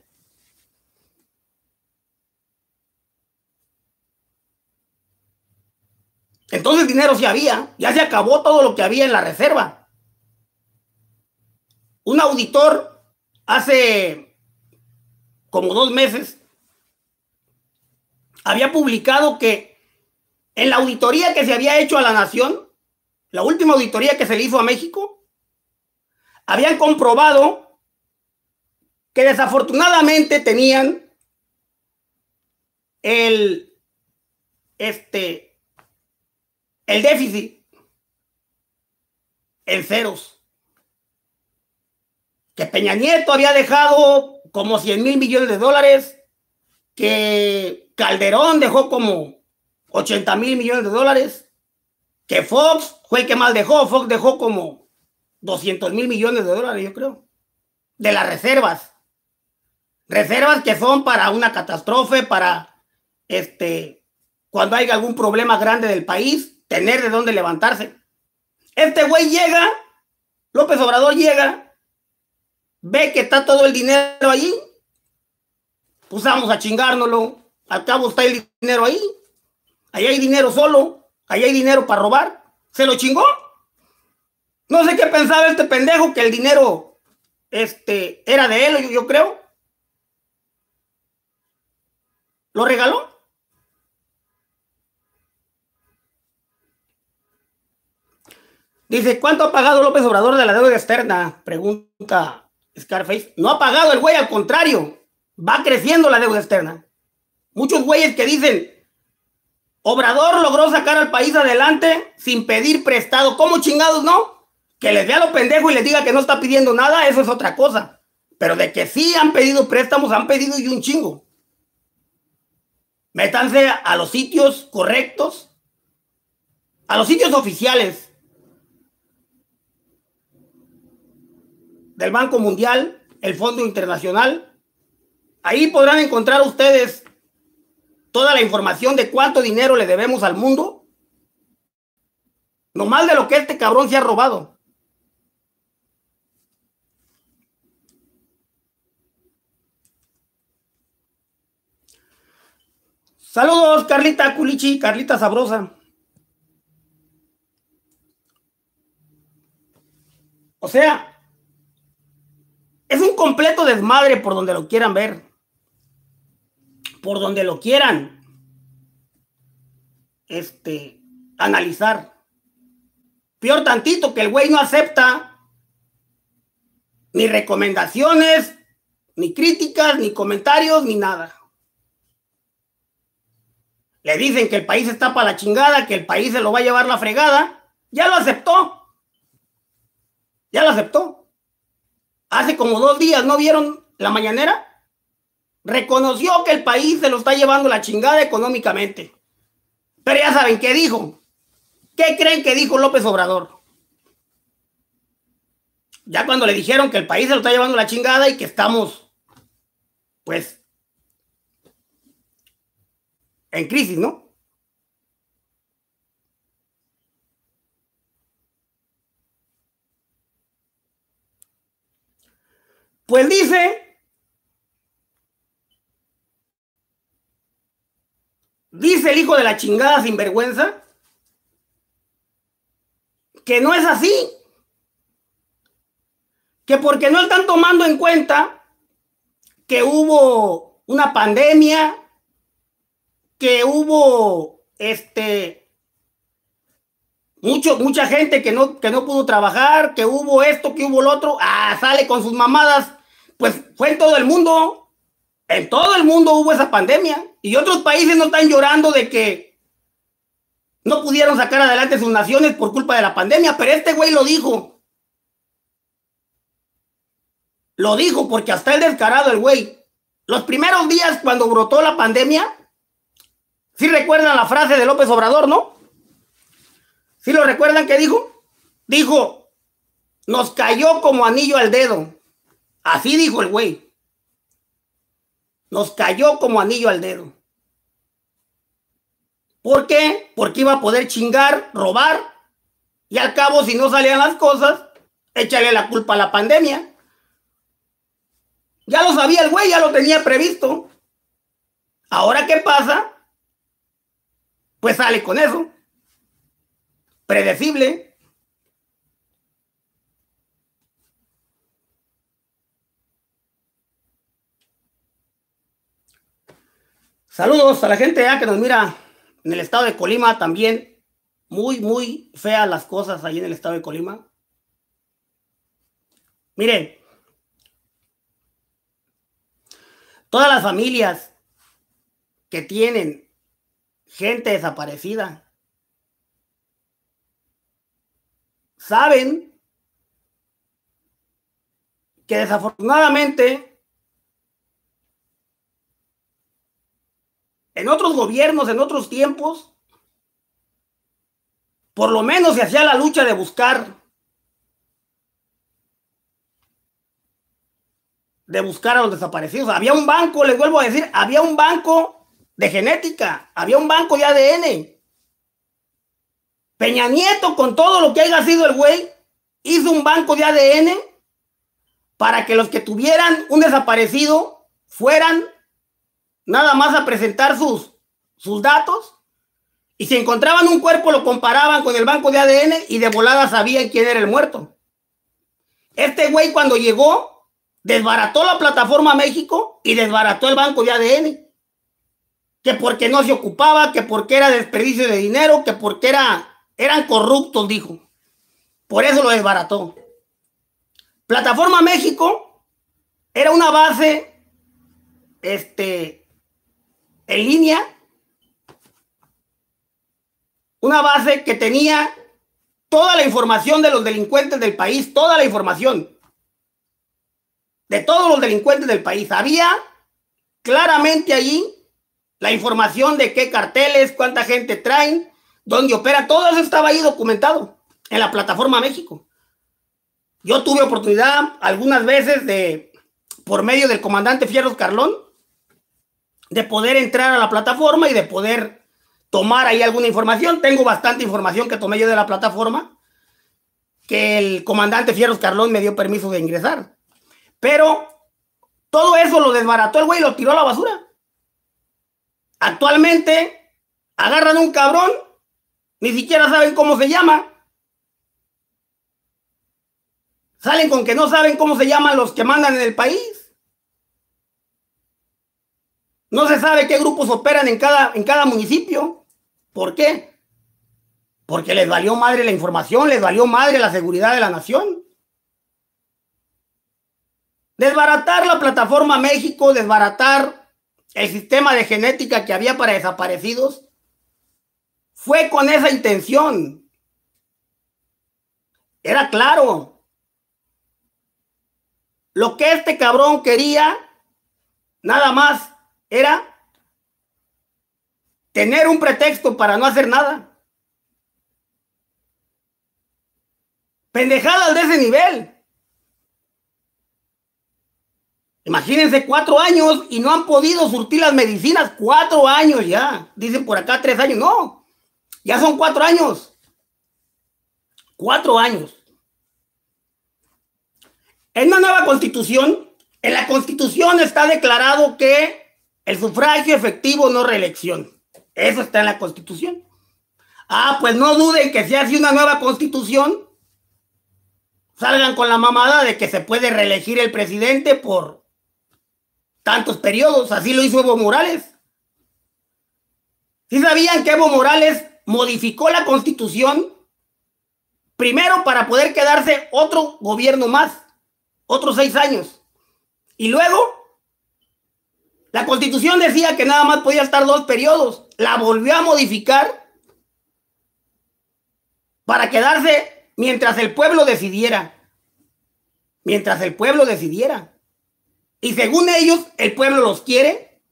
Entonces dinero sí había, ya se acabó todo lo que había en la reserva. Un auditor hace como dos meses, había publicado que en la auditoría que se había hecho a la nación, la última auditoría que se le hizo a México, habían comprobado que desafortunadamente tenían el este el déficit en ceros que Peña Nieto había dejado como 100 mil millones de dólares, que Calderón dejó como 80 mil millones de dólares, que Fox fue el que más dejó, Fox dejó como 200 mil millones de dólares, yo creo, de las reservas. Reservas que son para una catástrofe, para este, cuando haya algún problema grande del país, tener de dónde levantarse. Este güey llega, López Obrador llega ve que está todo el dinero ahí, pues a chingárnoslo. Al cabo está el dinero ahí. Ahí hay dinero solo. Ahí hay dinero para robar. ¿Se lo chingó? No sé qué pensaba este pendejo que el dinero este, era de él, yo, yo creo. ¿Lo regaló? Dice, ¿cuánto ha pagado López Obrador de la deuda externa? Pregunta Scarface, no ha pagado el güey, al contrario, va creciendo la deuda externa. Muchos güeyes que dicen, Obrador logró sacar al país adelante sin pedir prestado. ¿Cómo chingados no? Que les vea lo pendejo y les diga que no está pidiendo nada, eso es otra cosa. Pero de que sí han pedido préstamos, han pedido y un chingo. Métanse a los sitios correctos, a los sitios oficiales del Banco Mundial, el Fondo Internacional. Ahí podrán encontrar ustedes toda la información de cuánto dinero le debemos al mundo. No más de lo que este cabrón se ha robado. Saludos, Carlita Culichi, Carlita Sabrosa. O sea, es un completo desmadre por donde lo quieran ver. Por donde lo quieran este, analizar. Peor tantito que el güey no acepta ni recomendaciones, ni críticas, ni comentarios, ni nada. Le dicen que el país está para la chingada, que el país se lo va a llevar la fregada. Ya lo aceptó. Ya lo aceptó hace como dos días, ¿no vieron la mañanera? Reconoció que el país se lo está llevando la chingada económicamente. Pero ya saben qué dijo. ¿Qué creen que dijo López Obrador? Ya cuando le dijeron que el país se lo está llevando la chingada y que estamos, pues, en crisis, ¿no? Pues dice, dice el hijo de la chingada sinvergüenza, que no es así, que porque no están tomando en cuenta que hubo una pandemia, que hubo este mucho, mucha gente que no, que no pudo trabajar, que hubo esto, que hubo lo otro, ah, sale con sus mamadas pues fue en todo el mundo. En todo el mundo hubo esa pandemia. Y otros países no están llorando de que no pudieron sacar adelante sus naciones por culpa de la pandemia. Pero este güey lo dijo. Lo dijo porque hasta el descarado el güey. Los primeros días cuando brotó la pandemia, si ¿sí recuerdan la frase de López Obrador, ¿no? si ¿Sí lo recuerdan que dijo? Dijo, nos cayó como anillo al dedo. Así dijo el güey. Nos cayó como anillo al dedo. ¿Por qué? Porque iba a poder chingar, robar y al cabo si no salían las cosas, échale la culpa a la pandemia. Ya lo sabía el güey, ya lo tenía previsto. Ahora qué pasa? Pues sale con eso. Predecible. Saludos a la gente que nos mira en el estado de Colima también. Muy, muy feas las cosas ahí en el estado de Colima. Miren, todas las familias que tienen gente desaparecida saben que desafortunadamente en otros gobiernos, en otros tiempos, por lo menos se hacía la lucha de buscar, de buscar a los desaparecidos. Había un banco, les vuelvo a decir, había un banco de genética, había un banco de ADN. Peña Nieto, con todo lo que haya sido el güey, hizo un banco de ADN para que los que tuvieran un desaparecido fueran nada más a presentar sus, sus datos y si encontraban un cuerpo lo comparaban con el banco de ADN y de volada sabían quién era el muerto. Este güey cuando llegó desbarató la plataforma México y desbarató el banco de ADN. Que porque no se ocupaba, que porque era desperdicio de dinero, que porque era, eran corruptos, dijo. Por eso lo desbarató. Plataforma México era una base este, en línea, una base que tenía toda la información de los delincuentes del país, toda la información de todos los delincuentes del país. Había claramente allí la información de qué carteles, cuánta gente traen, dónde opera, todo eso estaba ahí documentado en la plataforma México. Yo tuve oportunidad algunas veces de, por medio del comandante Fierros Carlón, de poder entrar a la plataforma y de poder tomar ahí alguna información. Tengo bastante información que tomé yo de la plataforma, que el comandante Fierros Carlón me dio permiso de ingresar. Pero todo eso lo desbarató el güey y lo tiró a la basura. Actualmente agarran un cabrón, ni siquiera saben cómo se llama. Salen con que no saben cómo se llaman los que mandan en el país. No se sabe qué grupos operan en cada, en cada municipio. ¿Por qué? Porque les valió madre la información, les valió madre la seguridad de la nación. Desbaratar la plataforma México, desbaratar el sistema de genética que había para desaparecidos, fue con esa intención. Era claro. Lo que este cabrón quería, nada más era tener un pretexto para no hacer nada. Pendejadas de ese nivel. Imagínense cuatro años y no han podido surtir las medicinas. Cuatro años ya. Dicen por acá tres años. No, ya son cuatro años. Cuatro años. En una nueva constitución, en la constitución está declarado que el sufragio efectivo, no reelección. Eso está en la Constitución. Ah, pues no duden que si hace una nueva Constitución, salgan con la mamada de que se puede reelegir el presidente por tantos periodos. Así lo hizo Evo Morales. Si sabían que Evo Morales modificó la Constitución primero para poder quedarse otro gobierno más, otros seis años? Y luego la constitución decía que nada más podía estar dos periodos. La volvió a modificar para quedarse mientras el pueblo decidiera. Mientras el pueblo decidiera. Y según ellos, el pueblo los quiere.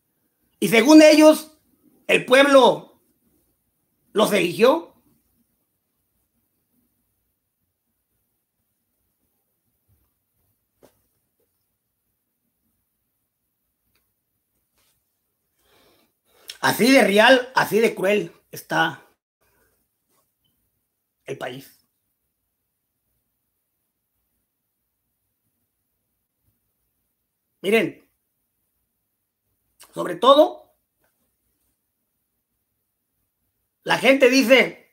Y según ellos, el pueblo los eligió. Así de real, así de cruel está el país. Miren, sobre todo, la gente dice,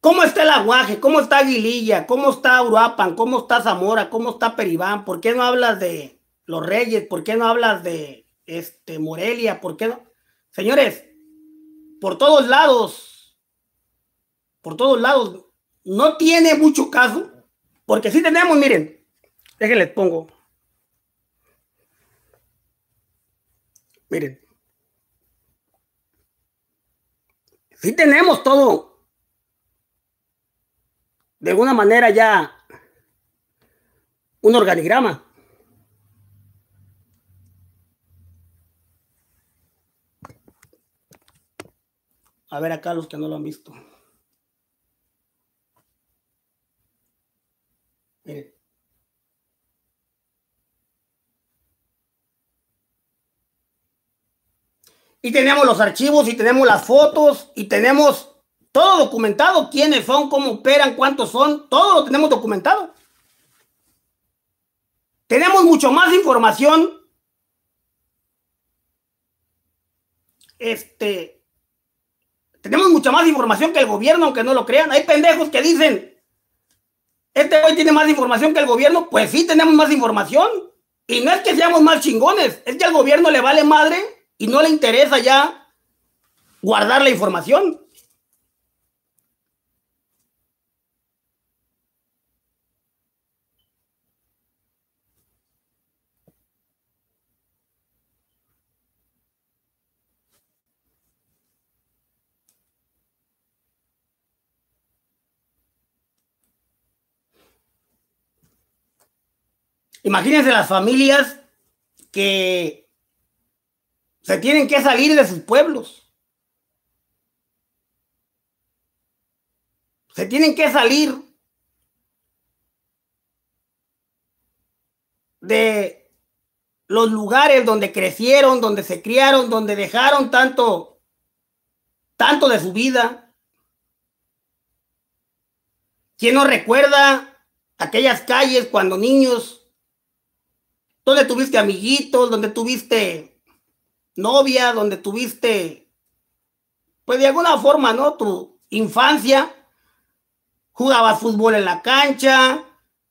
¿cómo está el aguaje? ¿Cómo está Aguililla? ¿Cómo está Uruapan? ¿Cómo está Zamora? ¿Cómo está Peribán? ¿Por qué no hablas de los Reyes? ¿Por qué no hablas de este, Morelia? ¿Por qué no? Señores, por todos lados, por todos lados, no tiene mucho caso, porque si tenemos, miren, déjenles pongo. Miren. Si tenemos todo. De alguna manera ya un organigrama. A ver acá los que no lo han visto. Miren. Y tenemos los archivos y tenemos las fotos y tenemos todo documentado, quiénes son, cómo operan, cuántos son, todo lo tenemos documentado. Tenemos mucho más información este, tenemos mucha más información que el gobierno, aunque no lo crean. Hay pendejos que dicen, este hoy tiene más información que el gobierno. Pues sí, tenemos más información. Y no es que seamos más chingones, es que al gobierno le vale madre y no le interesa ya guardar la información. Imagínense las familias que se tienen que salir de sus pueblos. Se tienen que salir de los lugares donde crecieron, donde se criaron, donde dejaron tanto, tanto de su vida. ¿Quién no recuerda aquellas calles cuando niños donde tuviste amiguitos, donde tuviste novia, donde tuviste, pues de alguna forma, ¿no? Tu infancia, jugabas fútbol en la cancha,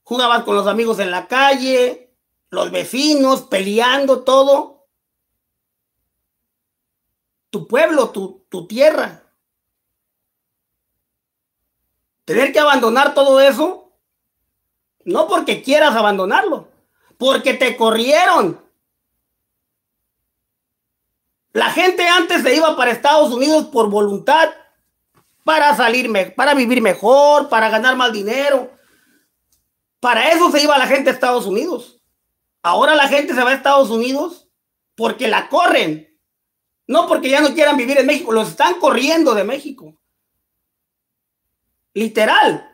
jugabas con los amigos en la calle, los vecinos, peleando todo. Tu pueblo, tu, tu tierra. Tener que abandonar todo eso, no porque quieras abandonarlo, porque te corrieron. La gente antes se iba para Estados Unidos por voluntad, para salirme, para vivir mejor, para ganar más dinero. Para eso se iba la gente a Estados Unidos. Ahora la gente se va a Estados Unidos porque la corren. No porque ya no quieran vivir en México, los están corriendo de México. Literal.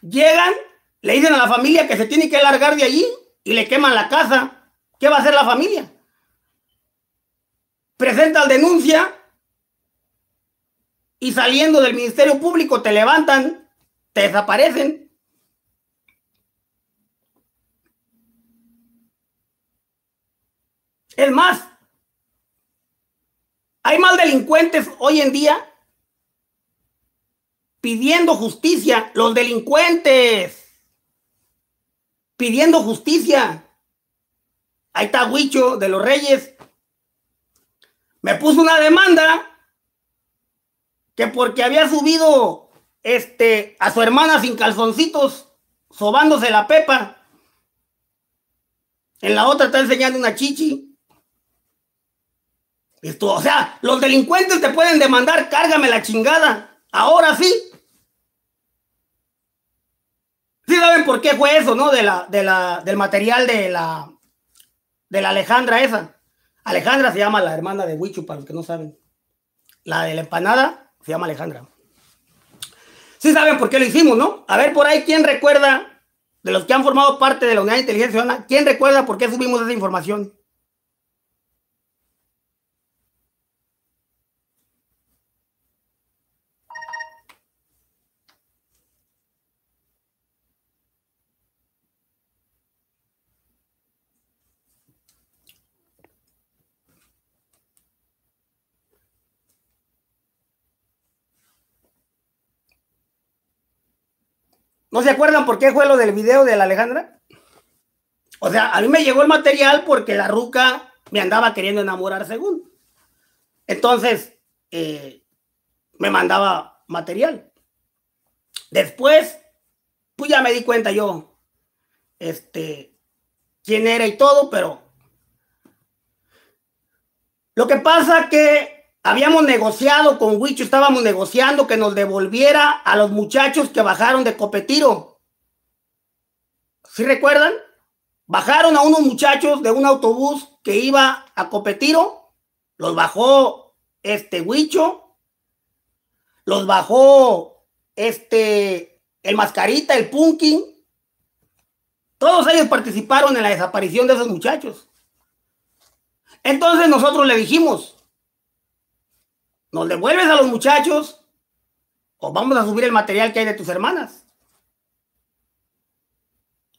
Llegan, le dicen a la familia que se tiene que largar de allí y le queman la casa, ¿qué va a hacer la familia? Presenta la denuncia y saliendo del Ministerio Público te levantan, te desaparecen. Es más, hay más delincuentes hoy en día pidiendo justicia, los delincuentes pidiendo justicia. Ahí está Huicho de los Reyes. Me puso una demanda que porque había subido este, a su hermana sin calzoncitos, sobándose la pepa. En la otra está enseñando una chichi. Esto, o sea, los delincuentes te pueden demandar, cárgame la chingada. Ahora sí. Sí saben por qué fue eso, ¿no? De del material de la, de la Alejandra esa. Alejandra se llama la hermana de Huichu, para los que no saben. La de la empanada se llama Alejandra. Sí saben por qué lo hicimos, ¿no? A ver por ahí quién recuerda, de los que han formado parte de la Unidad de Inteligencia Ciudadana, quién recuerda por qué subimos esa información. ¿No se acuerdan por qué fue lo del video de la Alejandra? O sea, a mí me llegó el material porque la ruca me andaba queriendo enamorar según. Entonces, eh, me mandaba material. Después, pues ya me di cuenta yo, este, quién era y todo, pero lo que pasa que Habíamos negociado con Huicho, estábamos negociando que nos devolviera a los muchachos que bajaron de Copetiro. ¿Sí recuerdan? Bajaron a unos muchachos de un autobús que iba a Copetiro, los bajó este Huicho, los bajó este el Mascarita, el Punkin. Todos ellos participaron en la desaparición de esos muchachos. Entonces nosotros le dijimos, ¿Nos devuelves a los muchachos o vamos a subir el material que hay de tus hermanas?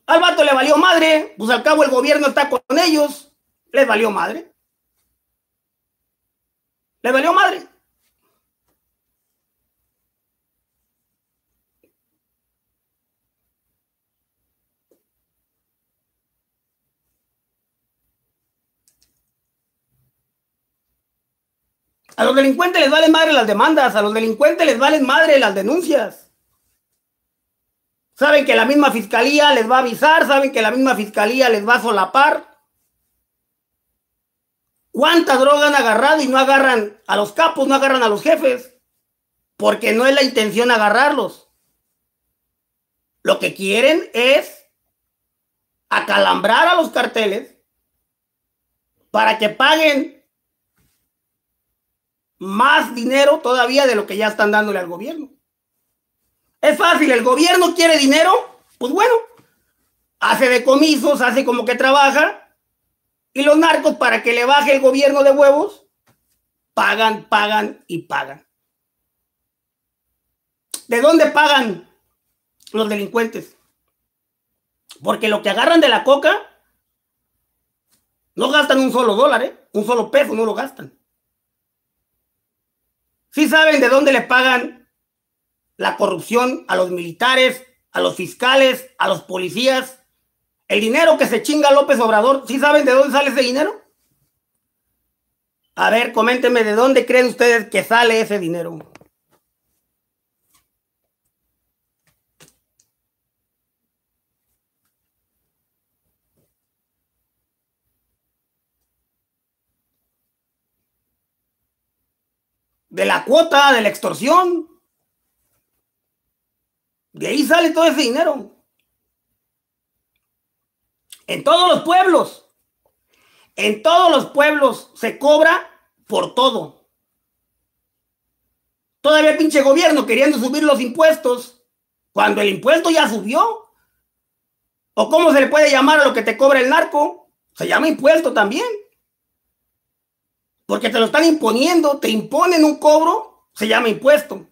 Al le valió madre, pues al cabo el gobierno está con ellos, les valió madre. Les valió madre. A los delincuentes les valen madre las demandas, a los delincuentes les valen madre las denuncias. Saben que la misma fiscalía les va a avisar, saben que la misma fiscalía les va a solapar. ¿Cuánta droga han agarrado y no agarran a los capos, no agarran a los jefes? Porque no es la intención agarrarlos. Lo que quieren es acalambrar a los carteles para que paguen más dinero todavía de lo que ya están dándole al gobierno. Es fácil, el gobierno quiere dinero, pues bueno, hace decomisos, hace como que trabaja, y los narcos para que le baje el gobierno de huevos, pagan, pagan y pagan. ¿De dónde pagan los delincuentes? Porque lo que agarran de la coca, no gastan un solo dólar, ¿eh? un solo peso, no lo gastan. ¿Sí saben de dónde le pagan la corrupción a los militares, a los fiscales, a los policías? El dinero que se chinga López Obrador, ¿sí saben de dónde sale ese dinero? A ver, coméntenme de dónde creen ustedes que sale ese dinero. de la cuota, de la extorsión. De ahí sale todo ese dinero. En todos los pueblos. En todos los pueblos se cobra por todo. Todavía pinche gobierno queriendo subir los impuestos cuando el impuesto ya subió. ¿O cómo se le puede llamar a lo que te cobra el narco? Se llama impuesto también porque te lo están imponiendo, te imponen un cobro, se llama impuesto.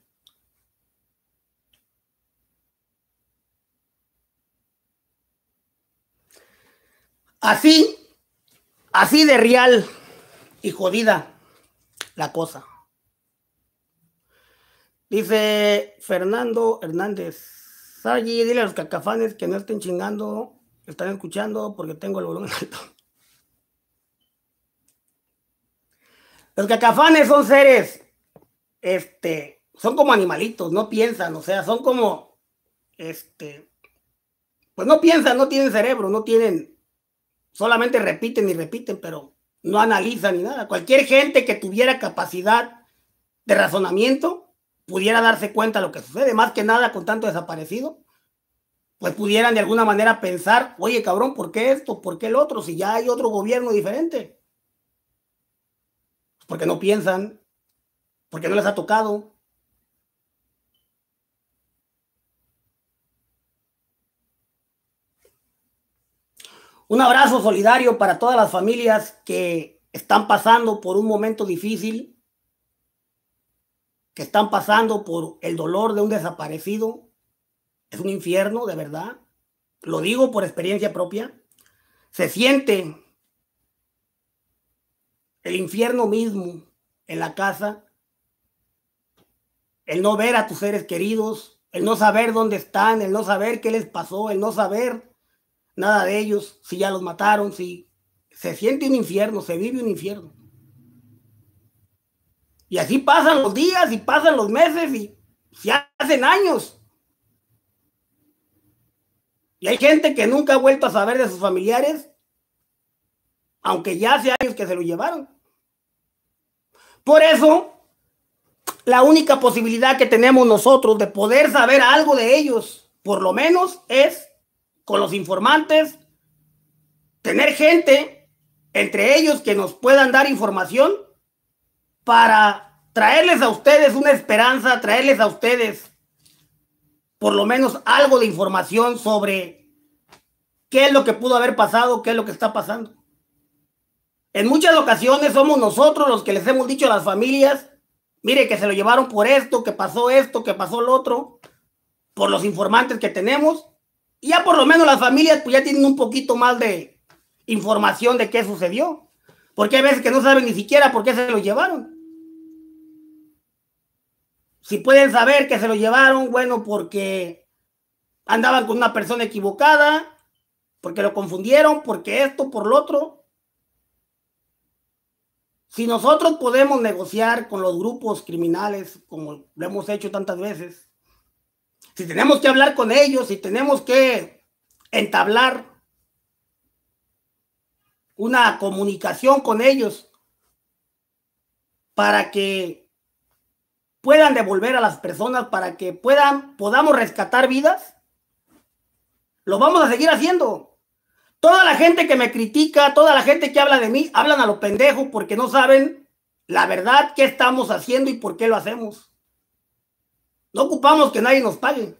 Así, así de real y jodida la cosa. Dice Fernando Hernández. Sagi, dile a los cacafanes que no estén chingando, están escuchando porque tengo el volumen alto. Los cacafanes son seres, este, son como animalitos, no piensan, o sea, son como, este, pues no piensan, no tienen cerebro, no tienen, solamente repiten y repiten, pero no analizan ni nada. Cualquier gente que tuviera capacidad de razonamiento pudiera darse cuenta de lo que sucede, más que nada con tanto desaparecido, pues pudieran de alguna manera pensar, oye cabrón, ¿por qué esto? ¿Por qué el otro? Si ya hay otro gobierno diferente porque no piensan, porque no les ha tocado. Un abrazo solidario para todas las familias que están pasando por un momento difícil, que están pasando por el dolor de un desaparecido. Es un infierno, de verdad. Lo digo por experiencia propia. Se siente el infierno mismo en la casa, el no ver a tus seres queridos, el no saber dónde están, el no saber qué les pasó, el no saber nada de ellos, si ya los mataron, si se siente un infierno, se vive un infierno. Y así pasan los días y pasan los meses y se hacen años. Y hay gente que nunca ha vuelto a saber de sus familiares, aunque ya hace años que se lo llevaron. Por eso, la única posibilidad que tenemos nosotros de poder saber algo de ellos, por lo menos, es con los informantes, tener gente entre ellos que nos puedan dar información para traerles a ustedes una esperanza, traerles a ustedes por lo menos algo de información sobre qué es lo que pudo haber pasado, qué es lo que está pasando. En muchas ocasiones somos nosotros los que les hemos dicho a las familias, mire que se lo llevaron por esto, que pasó esto, que pasó lo otro, por los informantes que tenemos. Y ya por lo menos las familias pues ya tienen un poquito más de información de qué sucedió. Porque hay veces que no saben ni siquiera por qué se lo llevaron. Si pueden saber que se lo llevaron, bueno, porque andaban con una persona equivocada, porque lo confundieron, porque esto, por lo otro. Si nosotros podemos negociar con los grupos criminales, como lo hemos hecho tantas veces, si tenemos que hablar con ellos, si tenemos que entablar una comunicación con ellos para que puedan devolver a las personas, para que puedan, podamos rescatar vidas, lo vamos a seguir haciendo. Toda la gente que me critica, toda la gente que habla de mí, hablan a los pendejo porque no saben la verdad qué estamos haciendo y por qué lo hacemos. No ocupamos que nadie nos pague.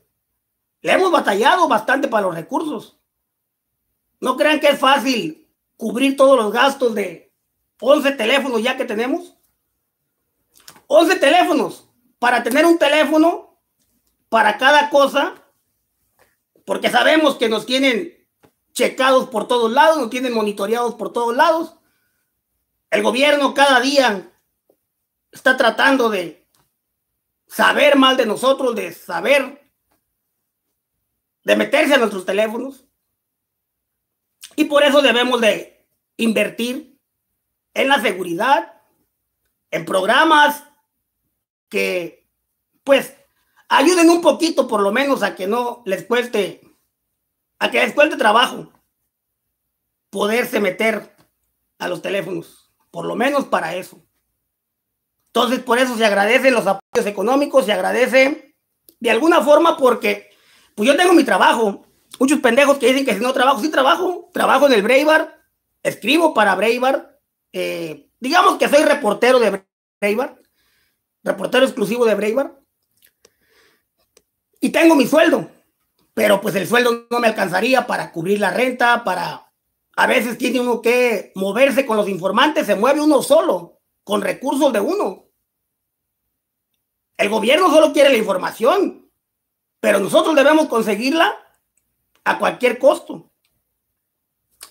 Le hemos batallado bastante para los recursos. No crean que es fácil cubrir todos los gastos de 11 teléfonos ya que tenemos. 11 teléfonos para tener un teléfono para cada cosa, porque sabemos que nos tienen checados por todos lados, no tienen monitoreados por todos lados. El gobierno cada día está tratando de saber mal de nosotros, de saber, de meterse a nuestros teléfonos. Y por eso debemos de invertir en la seguridad, en programas que pues ayuden un poquito por lo menos a que no les cueste a que después de trabajo poderse meter a los teléfonos, por lo menos para eso. Entonces, por eso se agradecen los apoyos económicos, se agradece de alguna forma porque, pues yo tengo mi trabajo. Muchos pendejos que dicen que si no trabajo, sí trabajo. Trabajo en el Breivar, escribo para Breivar. Eh, digamos que soy reportero de Breivar, reportero exclusivo de Breivar. Y tengo mi sueldo pero pues el sueldo no me alcanzaría para cubrir la renta, para... A veces tiene uno que moverse con los informantes, se mueve uno solo, con recursos de uno. El gobierno solo quiere la información, pero nosotros debemos conseguirla a cualquier costo.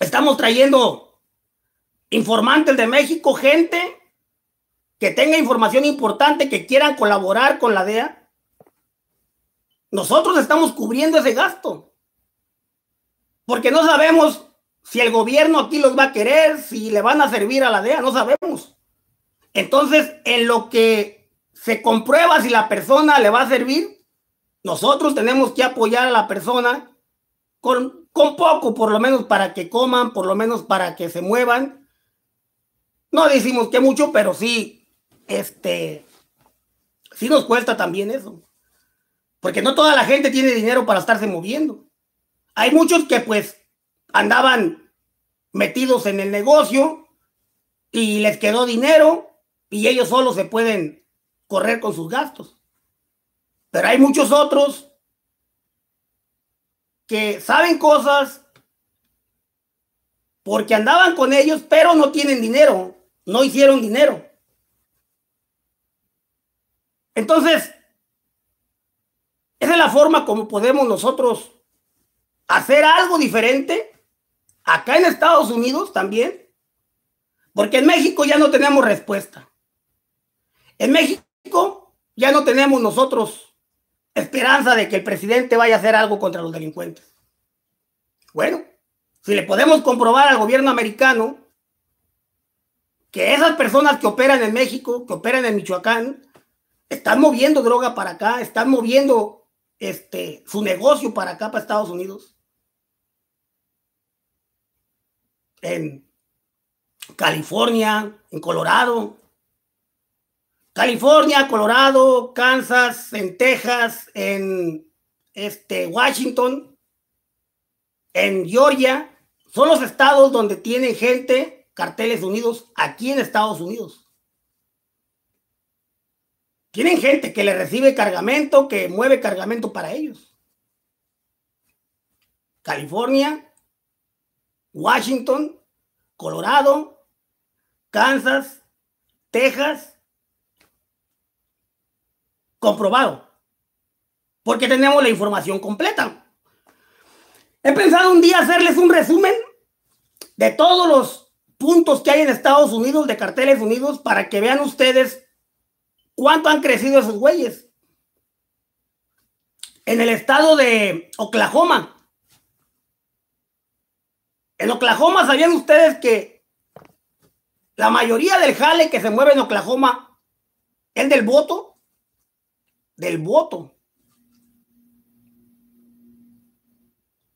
Estamos trayendo informantes de México, gente que tenga información importante, que quieran colaborar con la DEA nosotros estamos cubriendo ese gasto. Porque no sabemos si el gobierno aquí los va a querer, si le van a servir a la DEA, no sabemos. Entonces, en lo que se comprueba si la persona le va a servir, nosotros tenemos que apoyar a la persona con, con poco, por lo menos para que coman, por lo menos para que se muevan. No decimos que mucho, pero sí, este, sí nos cuesta también eso. Porque no toda la gente tiene dinero para estarse moviendo. Hay muchos que pues andaban metidos en el negocio y les quedó dinero y ellos solo se pueden correr con sus gastos. Pero hay muchos otros que saben cosas porque andaban con ellos, pero no tienen dinero, no hicieron dinero. Entonces, esa es la forma como podemos nosotros hacer algo diferente acá en Estados Unidos también, porque en México ya no tenemos respuesta. En México ya no tenemos nosotros esperanza de que el presidente vaya a hacer algo contra los delincuentes. Bueno, si le podemos comprobar al gobierno americano que esas personas que operan en México, que operan en Michoacán, están moviendo droga para acá, están moviendo este, su negocio para acá, para Estados Unidos, en California, en Colorado, California, Colorado, Kansas, en Texas, en este, Washington, en Georgia, son los estados donde tienen gente, carteles unidos, aquí en Estados Unidos. Tienen gente que le recibe cargamento, que mueve cargamento para ellos. California, Washington, Colorado, Kansas, Texas. Comprobado. Porque tenemos la información completa. He pensado un día hacerles un resumen de todos los puntos que hay en Estados Unidos, de carteles unidos, para que vean ustedes ¿Cuánto han crecido esos güeyes? En el estado de Oklahoma. En Oklahoma, ¿sabían ustedes que la mayoría del jale que se mueve en Oklahoma es del voto? Del voto.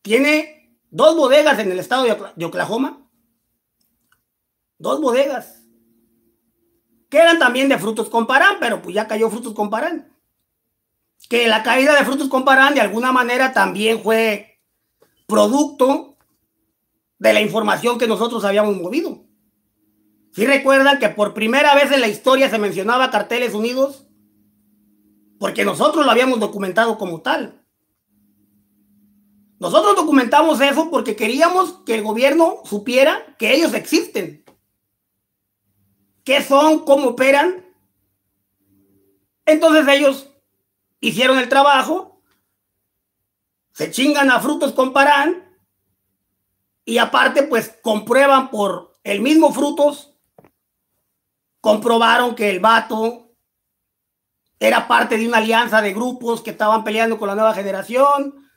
Tiene dos bodegas en el estado de Oklahoma. Dos bodegas que eran también de frutos comparán, pero pues ya cayó frutos comparán. Que la caída de frutos comparán de alguna manera también fue producto de la información que nosotros habíamos movido. Si recuerdan que por primera vez en la historia se mencionaba carteles unidos, porque nosotros lo habíamos documentado como tal. Nosotros documentamos eso porque queríamos que el gobierno supiera que ellos existen qué son, cómo operan. Entonces ellos hicieron el trabajo, se chingan a frutos comparan y aparte pues comprueban por el mismo frutos, comprobaron que el vato era parte de una alianza de grupos que estaban peleando con la nueva generación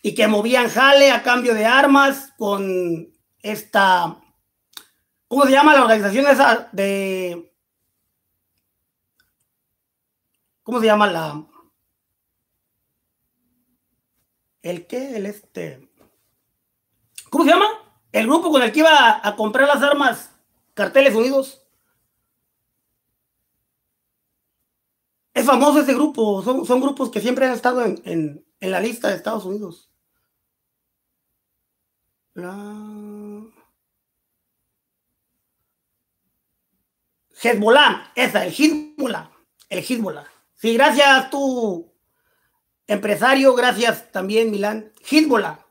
y que movían jale a cambio de armas con esta ¿Cómo se llama la organización esa de... ¿Cómo se llama la... ¿El qué? El este... ¿Cómo se llama? El grupo con el que iba a comprar las armas Carteles Unidos. Es famoso ese grupo. Son, grupos que siempre han estado en, en la lista de Estados Unidos. La... Hezbollah, esa, el Hezbollah, el Hezbollah. Sí, gracias tu empresario, gracias también Milán, Hezbollah.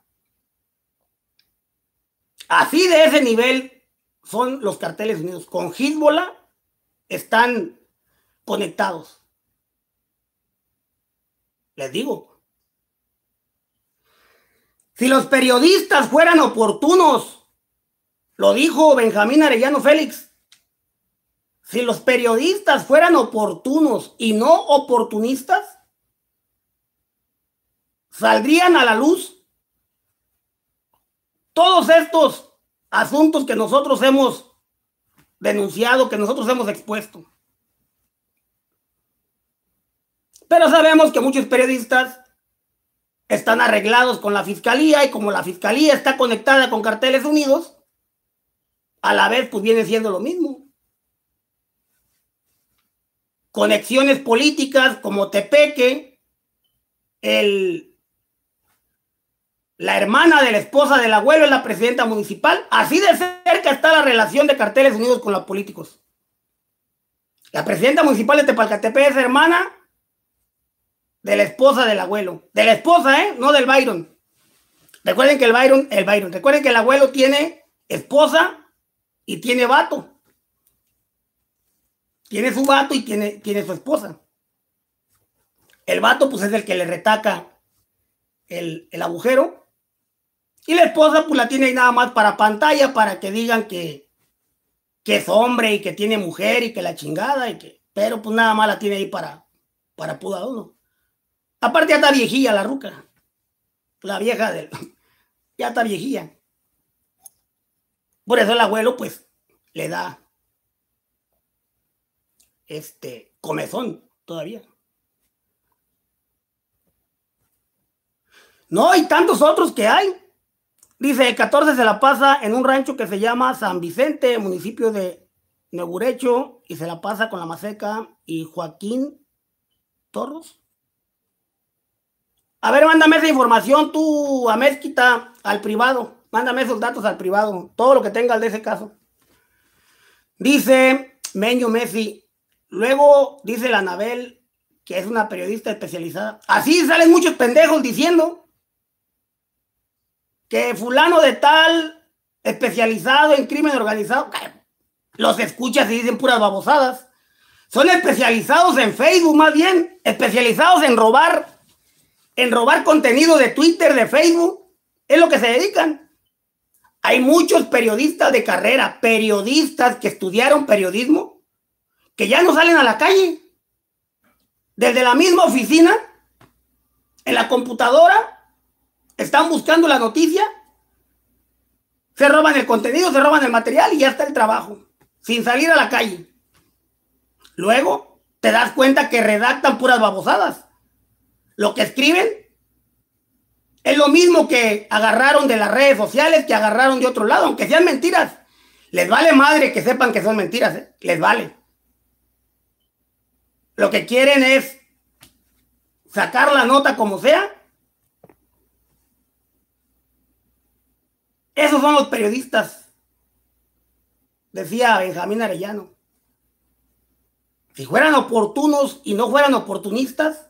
Así de ese nivel son los carteles unidos. Con Hezbollah están conectados. Les digo. Si los periodistas fueran oportunos, lo dijo Benjamín Arellano Félix, si los periodistas fueran oportunos y no oportunistas, saldrían a la luz todos estos asuntos que nosotros hemos denunciado, que nosotros hemos expuesto. Pero sabemos que muchos periodistas están arreglados con la fiscalía y como la fiscalía está conectada con Carteles Unidos, a la vez pues viene siendo lo mismo conexiones políticas como Tepeque, el, la hermana de la esposa del abuelo es la presidenta municipal. Así de cerca está la relación de carteles unidos con los políticos. La presidenta municipal de Tepalcatepe es hermana de la esposa del abuelo. De la esposa, ¿eh? No del Byron. Recuerden que el Byron, el Byron, recuerden que el abuelo tiene esposa y tiene vato. Tiene su vato y tiene, tiene su esposa. El vato, pues, es el que le retaca el, agujero. Y la esposa, pues, la tiene ahí nada más para pantalla, para que digan que, que es hombre y que tiene mujer y que la chingada y que... Pero, pues, nada más la tiene ahí para, para uno. Aparte, ya está viejilla la ruca. La vieja del... Ya está viejilla. Por eso el abuelo, pues, le da este, comezón todavía. No, y tantos otros que hay. Dice, 14 se la pasa en un rancho que se llama San Vicente, municipio de Negurecho y se la pasa con la Maseca y Joaquín Torros. A ver, mándame esa información tú a Mezquita, al privado. Mándame esos datos al privado, todo lo que tengas de ese caso. Dice Meño Messi, Luego dice la Anabel, que es una periodista especializada. Así salen muchos pendejos diciendo que fulano de tal, especializado en crimen organizado, los escuchas y dicen puras babosadas. Son especializados en Facebook, más bien, especializados en robar, en robar contenido de Twitter, de Facebook. Es lo que se dedican. Hay muchos periodistas de carrera, periodistas que estudiaron periodismo que ya no salen a la calle. Desde la misma oficina, en la computadora, están buscando la noticia, se roban el contenido, se roban el material y ya está el trabajo, sin salir a la calle. Luego te das cuenta que redactan puras babosadas. Lo que escriben es lo mismo que agarraron de las redes sociales, que agarraron de otro lado, aunque sean mentiras. Les vale madre que sepan que son mentiras, ¿eh? les vale lo que quieren es sacar la nota como sea. Esos son los periodistas, decía Benjamín Arellano. Si fueran oportunos y no fueran oportunistas,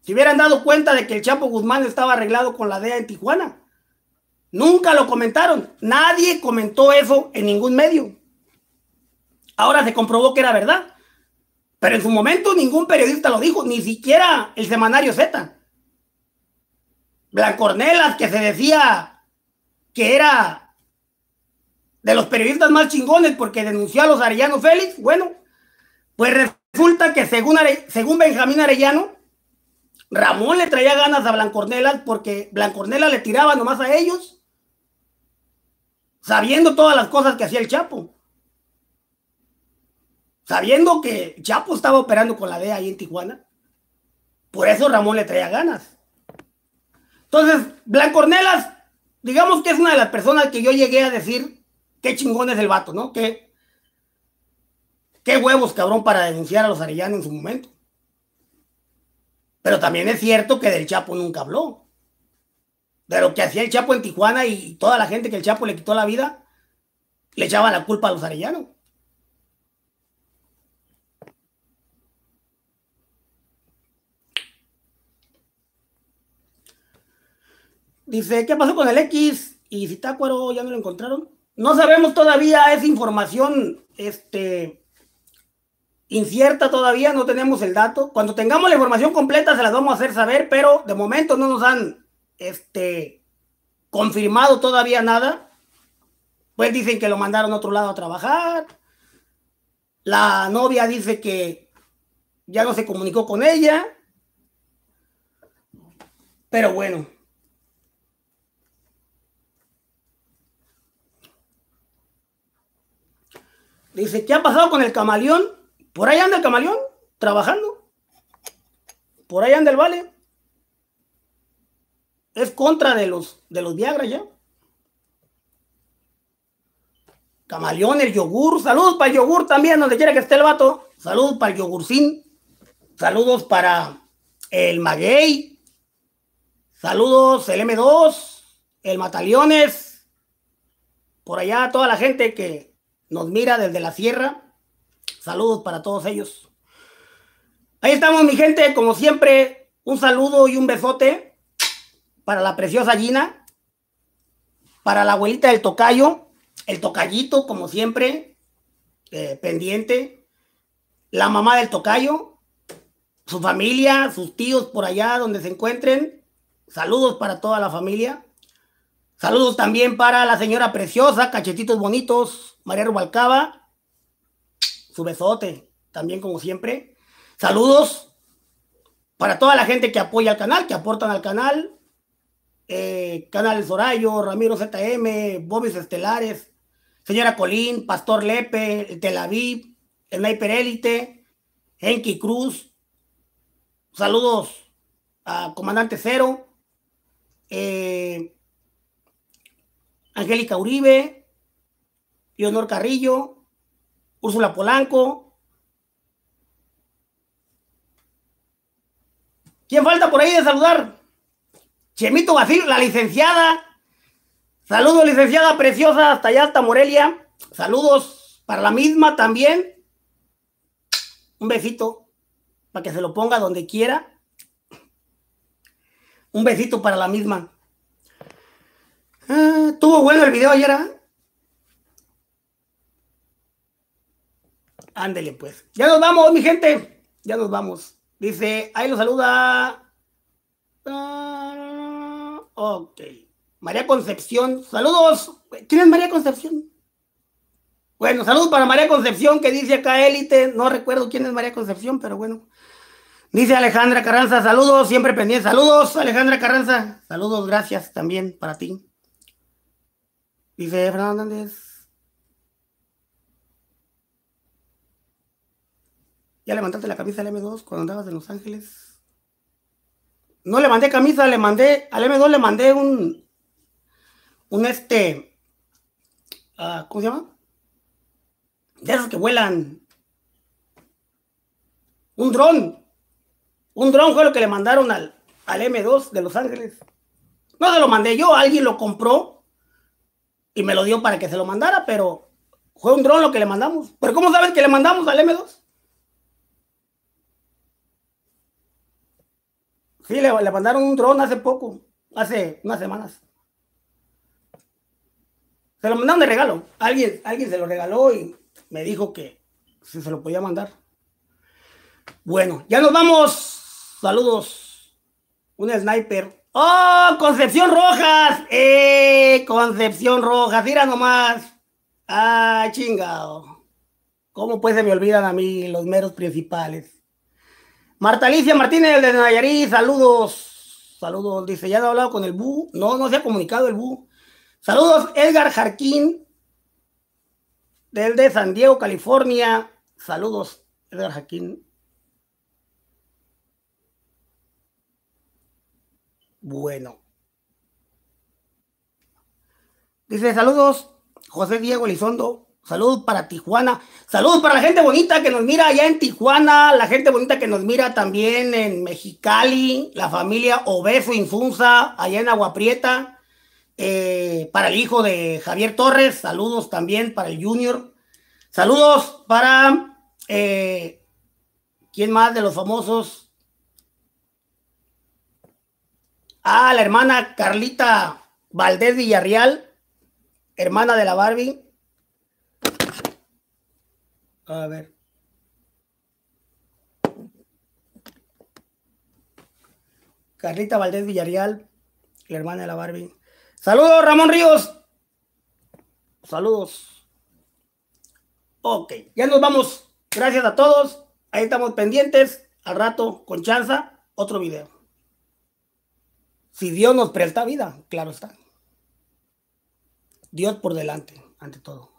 si hubieran dado cuenta de que el Chapo Guzmán estaba arreglado con la DEA en Tijuana, nunca lo comentaron. Nadie comentó eso en ningún medio. Ahora se comprobó que era verdad. Pero en su momento ningún periodista lo dijo, ni siquiera el semanario Z. Blancornelas, que se decía que era de los periodistas más chingones porque denunció a los Arellano Félix, bueno, pues resulta que según, según Benjamín Arellano, Ramón le traía ganas a Blancornelas porque Blancornelas le tiraba nomás a ellos, sabiendo todas las cosas que hacía el Chapo sabiendo que Chapo estaba operando con la DEA ahí en Tijuana. Por eso Ramón le traía ganas. Entonces, Blanco digamos que es una de las personas que yo llegué a decir qué chingón es el vato, ¿no? Que qué huevos, cabrón, para denunciar a los arellanos en su momento. Pero también es cierto que del Chapo nunca habló. De lo que hacía el Chapo en Tijuana y toda la gente que el Chapo le quitó la vida, le echaba la culpa a los arellanos Dice, ¿qué pasó con el X? Y si Tacuaro ya no lo encontraron. No sabemos todavía, esa información este, incierta todavía, no tenemos el dato. Cuando tengamos la información completa se la vamos a hacer saber, pero de momento no nos han este, confirmado todavía nada. Pues dicen que lo mandaron a otro lado a trabajar. La novia dice que ya no se comunicó con ella. Pero bueno, Dice, ¿qué ha pasado con el camaleón? Por ahí anda el camaleón, trabajando. Por ahí anda el vale. Es contra de los, de los Viagra ya. Camaleón, el yogur. Saludos para el yogur también, donde quiera que esté el vato. Saludos para el yogurcín. Saludos para el maguey. Saludos, el M2, el Mataleones. Por allá toda la gente que nos mira desde la sierra. Saludos para todos ellos. Ahí estamos, mi gente, como siempre, un saludo y un besote para la preciosa Gina, para la abuelita del tocayo, el tocayito, como siempre, eh, pendiente, la mamá del tocayo, su familia, sus tíos por allá donde se encuentren. Saludos para toda la familia. Saludos también para la señora preciosa, cachetitos bonitos, María Rubalcaba, su besote, también como siempre. Saludos para toda la gente que apoya al canal, que aportan al canal. Eh, canal Sorayo, Ramiro ZM, Bobis Estelares, Señora Colín, Pastor Lepe, Tel Aviv, Sniper Elite Enki Cruz. Saludos a Comandante Cero, eh, Angélica Uribe, Leonor Carrillo, Úrsula Polanco. ¿Quién falta por ahí de saludar? Chemito Basil, la licenciada. Saludos, licenciada preciosa, hasta allá, hasta Morelia. Saludos para la misma también. Un besito para que se lo ponga donde quiera. Un besito para la misma. Ah, tuvo bueno el video ayer, ¿eh? Ándele, pues. Ya nos vamos, mi gente. Ya nos vamos. Dice, ahí lo saluda. Ah, ok. María Concepción, saludos. ¿Quién es María Concepción? Bueno, saludos para María Concepción, que dice acá élite. No recuerdo quién es María Concepción, pero bueno. Dice Alejandra Carranza, saludos, siempre pendiente. Saludos, Alejandra Carranza. Saludos, gracias también para ti. Dice Fernando Hernández. ¿Ya levantaste la camisa al M2 cuando andabas en Los Ángeles? No le mandé camisa, le mandé, al M2 le mandé un, un este, ah, ¿cómo se llama? De esos que vuelan. Un dron. Un dron fue lo que le mandaron al, al M2 de Los Ángeles. No se lo mandé yo, alguien lo compró y me lo dio para que se lo mandara, pero fue un dron lo que le mandamos. ¿Pero cómo saben que le mandamos al M2? Sí, le, mandaron un dron hace poco, hace unas semanas. Se lo mandaron de regalo. Alguien, alguien se lo regaló y me dijo que si se lo podía mandar. Bueno, ya nos vamos. Saludos. Un sniper. ¡Oh! Concepción Rojas. ¡Eh! Concepción Rojas. Mira nomás. ¡Ah, chingado! ¿Cómo pues se me olvidan a mí los meros principales? Marta Alicia Martínez de Nayarit, saludos. Saludos, dice, ya ha hablado con el Bu. No, no se ha comunicado el Bu. Saludos, Edgar Jarquín, del de San Diego, California. Saludos, Edgar Jarquín. Bueno. Dice, saludos, José Diego Elizondo, Saludos para Tijuana. Saludos para la gente bonita que nos mira allá en Tijuana, la gente bonita que nos mira también en Mexicali, la familia Obeso Infunza, allá en Agua Prieta. Eh, para el hijo de Javier Torres, saludos también para el Junior. Saludos para. Eh, ¿Quién más de los famosos? a ah, la hermana Carlita Valdés Villarreal, hermana de la Barbie. A ver. Carlita Valdés Villarreal, la hermana de la Barbie. Saludos, Ramón Ríos. Saludos. Ok, ya nos vamos. Gracias a todos. Ahí estamos pendientes. Al rato, con chanza, otro video. Si Dios nos presta vida, claro está. Dios por delante, ante todo.